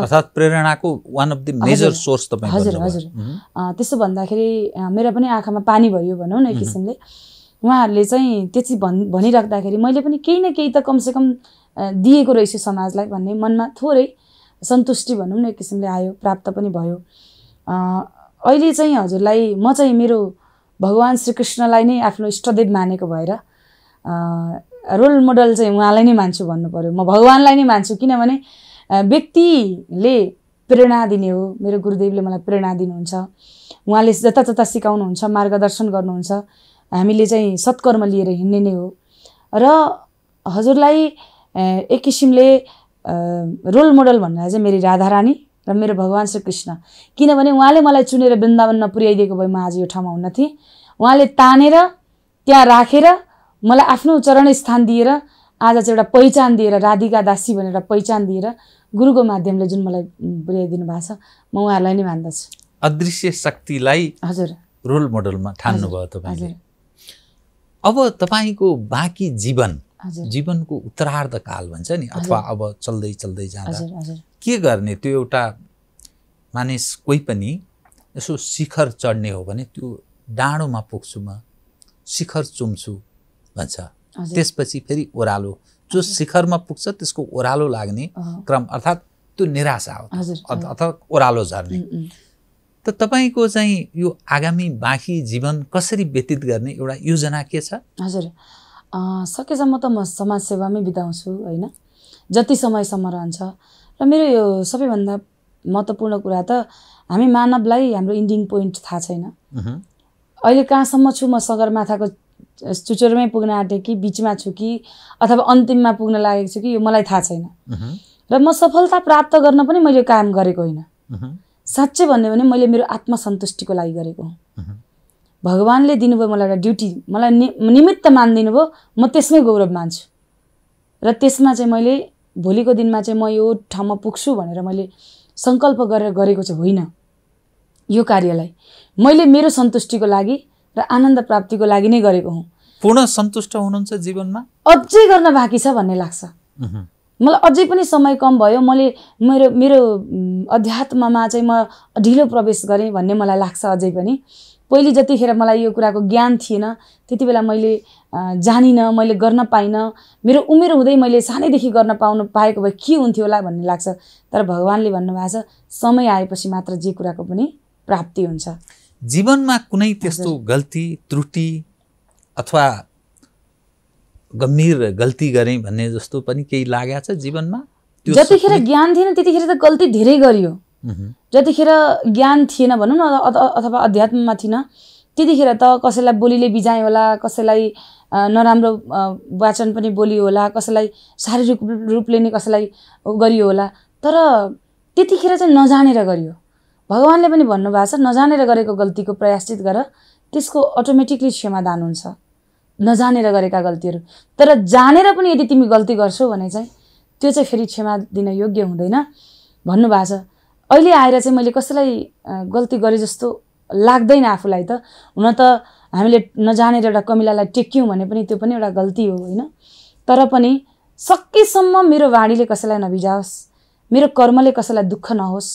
अर्थात् प्रेरणाको one of the major source हजुर हजुर त्यसो भन्दाखेरि मेरो पनि आँखामा पानी भयो भनौँ न एक किसिमले उहाँहरूले चाहिँ त्यति भन् भनिराख्दाखेरि मैले पनि केही न केही त कमसेकम दिएको रहेछु समाजलाई भन्ने मनमा थोरै सन्तुष्टि भनौँ न एक किसिमले आयो प्राप्त पनि भयो अहिले चाहिँ हजुरलाई म चाहिँ मेरो भगवान् श्रीकृष्णलाई नै आफ्नो इष्टदेव मानेको भएर रोल मोडल चाहिँ उहाँलाई नै मान्छु भन्नु पऱ्यो म भगवान्लाई नै मान्छु किनभने व्यक्तिले प्रेरणा दिने हो मेरो गुरुदेवले मलाई प्रेरणा दिनुहुन्छ उहाँले जता जता सिकाउनुहुन्छ मार्गदर्शन गर्नुहुन्छ हामीले चाहिँ सत्कर्म लिएर हिँड्ने नै हो र हजुरलाई एक किसिमले रोल मोडल भन्दा चाहिँ मेरी राधारानी र मेरो भगवान् श्रीकृष्ण किनभने उहाँले मलाई चुनेर वृन्दावनमा पुर्याइदिएको भए म आज यो ठाउँमा हुन्न थिएँ उहाँले तानेर त्यहाँ राखेर मलाई आफ्नो चरण स्थान दिएर आज चाहिँ एउटा पहिचान दिएर राधिका दासी भनेर पहिचान दिएर गुरुको माध्यमले जुन मलाई पुर्याइदिनु भएको छ म उहाँहरूलाई नै मान्दछु अदृश्य शक्तिलाई हजुर रोल मोडलमा ठान्नुभयो तपाईँले अब तपाईँको बाँकी जीवन जीवनको उत्तरार्ध काल भन्छ नि अथवा अब चल्दै चल्दै जाँदा के गर्ने त्यो एउटा मानिस कोही पनि यसो शिखर चढ्ने हो भने त्यो डाँडोमा पुग्छु म शिखर चुम्छु भन्छ त्यसपछि फेरि ओह्रालो जो शिखरमा पुग्छ त्यसको ओह्रालो लाग्ने क्रम अर्थात् त्यो निराशा हो अथवा ओह्रालो झर्ने त तपाईँको चाहिँ यो आगामी बाँकी जीवन कसरी व्यतीत गर्ने एउटा योजना के छ हजुर सकेसम्म त म समाजसेवामै बिताउँछु होइन जति समयसम्म रहन्छ र मेरो यो सबैभन्दा महत्त्वपूर्ण कुरा त हामी मानवलाई हाम्रो इन्डिङ पोइन्ट थाहा छैन अहिले कहाँसम्म छु म सगरमाथाको चुचोरमै पुग्न आँटेँ कि बिचमा छु कि अथवा अन्तिममा पुग्न लागेको छु कि यो मलाई थाहा छैन र म सफलता प्राप्त गर्न पनि मैले काम गरेको होइन साँच्चै भन्यो भने मैले मेरो आत्मसन्तुष्टिको लागि गरेको हुँ भगवान्ले दिनुभयो मलाई एउटा ड्युटी मलाई नि निमित्त मानिदिनु भयो म त्यसमै गौरव मान्छु र त्यसमा चाहिँ मैले भोलिको दिनमा चाहिँ म यो ठाउँमा पुग्छु भनेर मैले सङ्कल्प गरेर गरेको चाहिँ होइन यो कार्यलाई मैले मेरो सन्तुष्टिको लागि र आनन्द प्राप्तिको लागि नै गरेको हुँ पूर्ण सन्तुष्ट हुनुहुन्छ जीवनमा अझै गर्न बाँकी छ भन्ने लाग्छ मलाई अझै पनि समय कम भयो मैले मेरो मेरो अध्यात्ममा चाहिँ म ढिलो प्रवेश गरेँ भन्ने मलाई लाग्छ अझै पनि पहिले जतिखेर मलाई यो कुराको ज्ञान थिएन त्यति बेला मैले जानिनँ मैले गर्न पाइनँ मेरो उमेर हुँदै मैले सानैदेखि गर्न पाउनु पाएको भए के हुन्थ्यो होला भन्ने लाग्छ तर भगवान्ले भन्नुभएको छ समय आएपछि मात्र जे कुराको पनि प्राप्ति हुन्छ जीवनमा कुनै त्यस्तो गल्ती त्रुटि अथवा गम्भीर गल्ती गरेँ भन्ने जस्तो पनि केही लागेको छ जीवनमा जतिखेर ज्ञान थिएन त्यतिखेर त गल्ती धेरै गरियो जतिखेर ज्ञान थिएन भनौँ न अथवा अध्यात्ममा थिएन त्यतिखेर त कसैलाई बोलीले बिजायो होला कसैलाई नराम्रो वाचन पनि बोलियो होला कसैलाई शारीरिक रूपले नै कसैलाई गरियो होला तर त्यतिखेर चाहिँ नजानेर गरियो भगवान्ले पनि भन्नुभएको छ नजानेर गरेको गल्तीको प्रायश्चित गर त्यसको अटोमेटिकली क्षमादान हुन्छ नजानेर गरेका गल्तीहरू तर जानेर पनि यदि तिमी गल्ती गर्छौ भने चाहिँ त्यो चाहिँ फेरि क्षमा दिन योग्य हुँदैन भन्नुभएको छ अहिले आएर चाहिँ मैले कसैलाई गल्ती गरेँ जस्तो लाग्दैन आफूलाई त हुन त हामीले नजानेर एउटा कमिलालाई टेक्यौँ भने पनि त्यो पनि एउटा गल्ती हो होइन तर पनि सकेसम्म मेरो वाणीले कसैलाई नभिजाओस् मेरो कर्मले कसैलाई दुःख नहोस्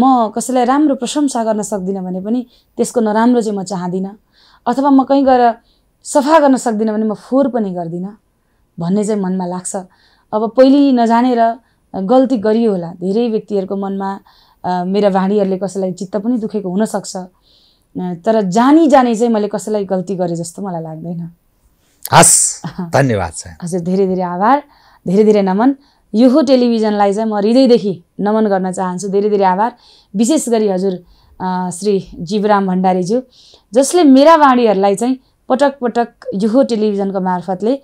म कसैलाई राम्रो प्रशंसा गर्न सक्दिनँ भने पनि त्यसको नराम्रो चाहिँ म चाहदिनँ अथवा म कहीँ गएर सफा गर्न सक्दिनँ भने म फोहोर पनि गर्दिनँ भन्ने चाहिँ मनमा लाग्छ अब पहिले नजानेर गल्ती गरियो होला धेरै व्यक्तिहरूको मनमा मेरा भाँडीहरूले कसैलाई चित्त पनि दुखेको हुनसक्छ तर जानी जाने चाहिँ मैले कसैलाई गल्ती गरेँ जस्तो मलाई लाग्दैन हस् धन्यवाद छ हजुर धेरै धेरै आभार धेरै धेरै नमन यो टेलिभिजनलाई चाहिँ म हृदयदेखि नमन गर्न चाहन्छु धेरै धेरै आभार विशेष गरी हजुर श्री जीवराम भण्डारीज्यू जसले मेरा वाणीहरूलाई चाहिँ पटक पटक यो टेलिभिजनको मार्फतले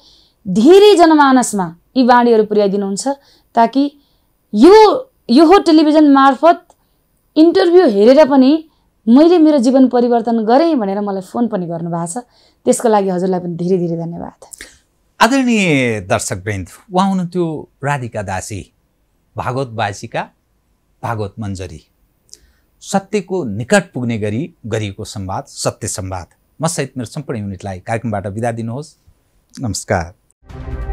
धेरै जनमानसमा यी बाणीहरू पुर्याइदिनुहुन्छ ताकि यो यो टेलिभिजन मार्फत इन्टरभ्यू हेरेर पनि मैले मेरो जीवन परिवर्तन गरेँ भनेर मलाई फोन पनि गर्नुभएको छ त्यसको लागि हजुरलाई पनि धेरै धेरै धन्यवाद आदरणीय दर्शक बेन्द उहाँ हुनुहुन्थ्यो राधिका दासी भागवत भागवतवासिका भागवत मञ्जरी सत्यको निकट पुग्ने गरी गरिएको संवाद सत्य संवाद मसहित मेरो सम्पूर्ण युनिटलाई कार्यक्रमबाट बिदा दिनुहोस् नमस्कार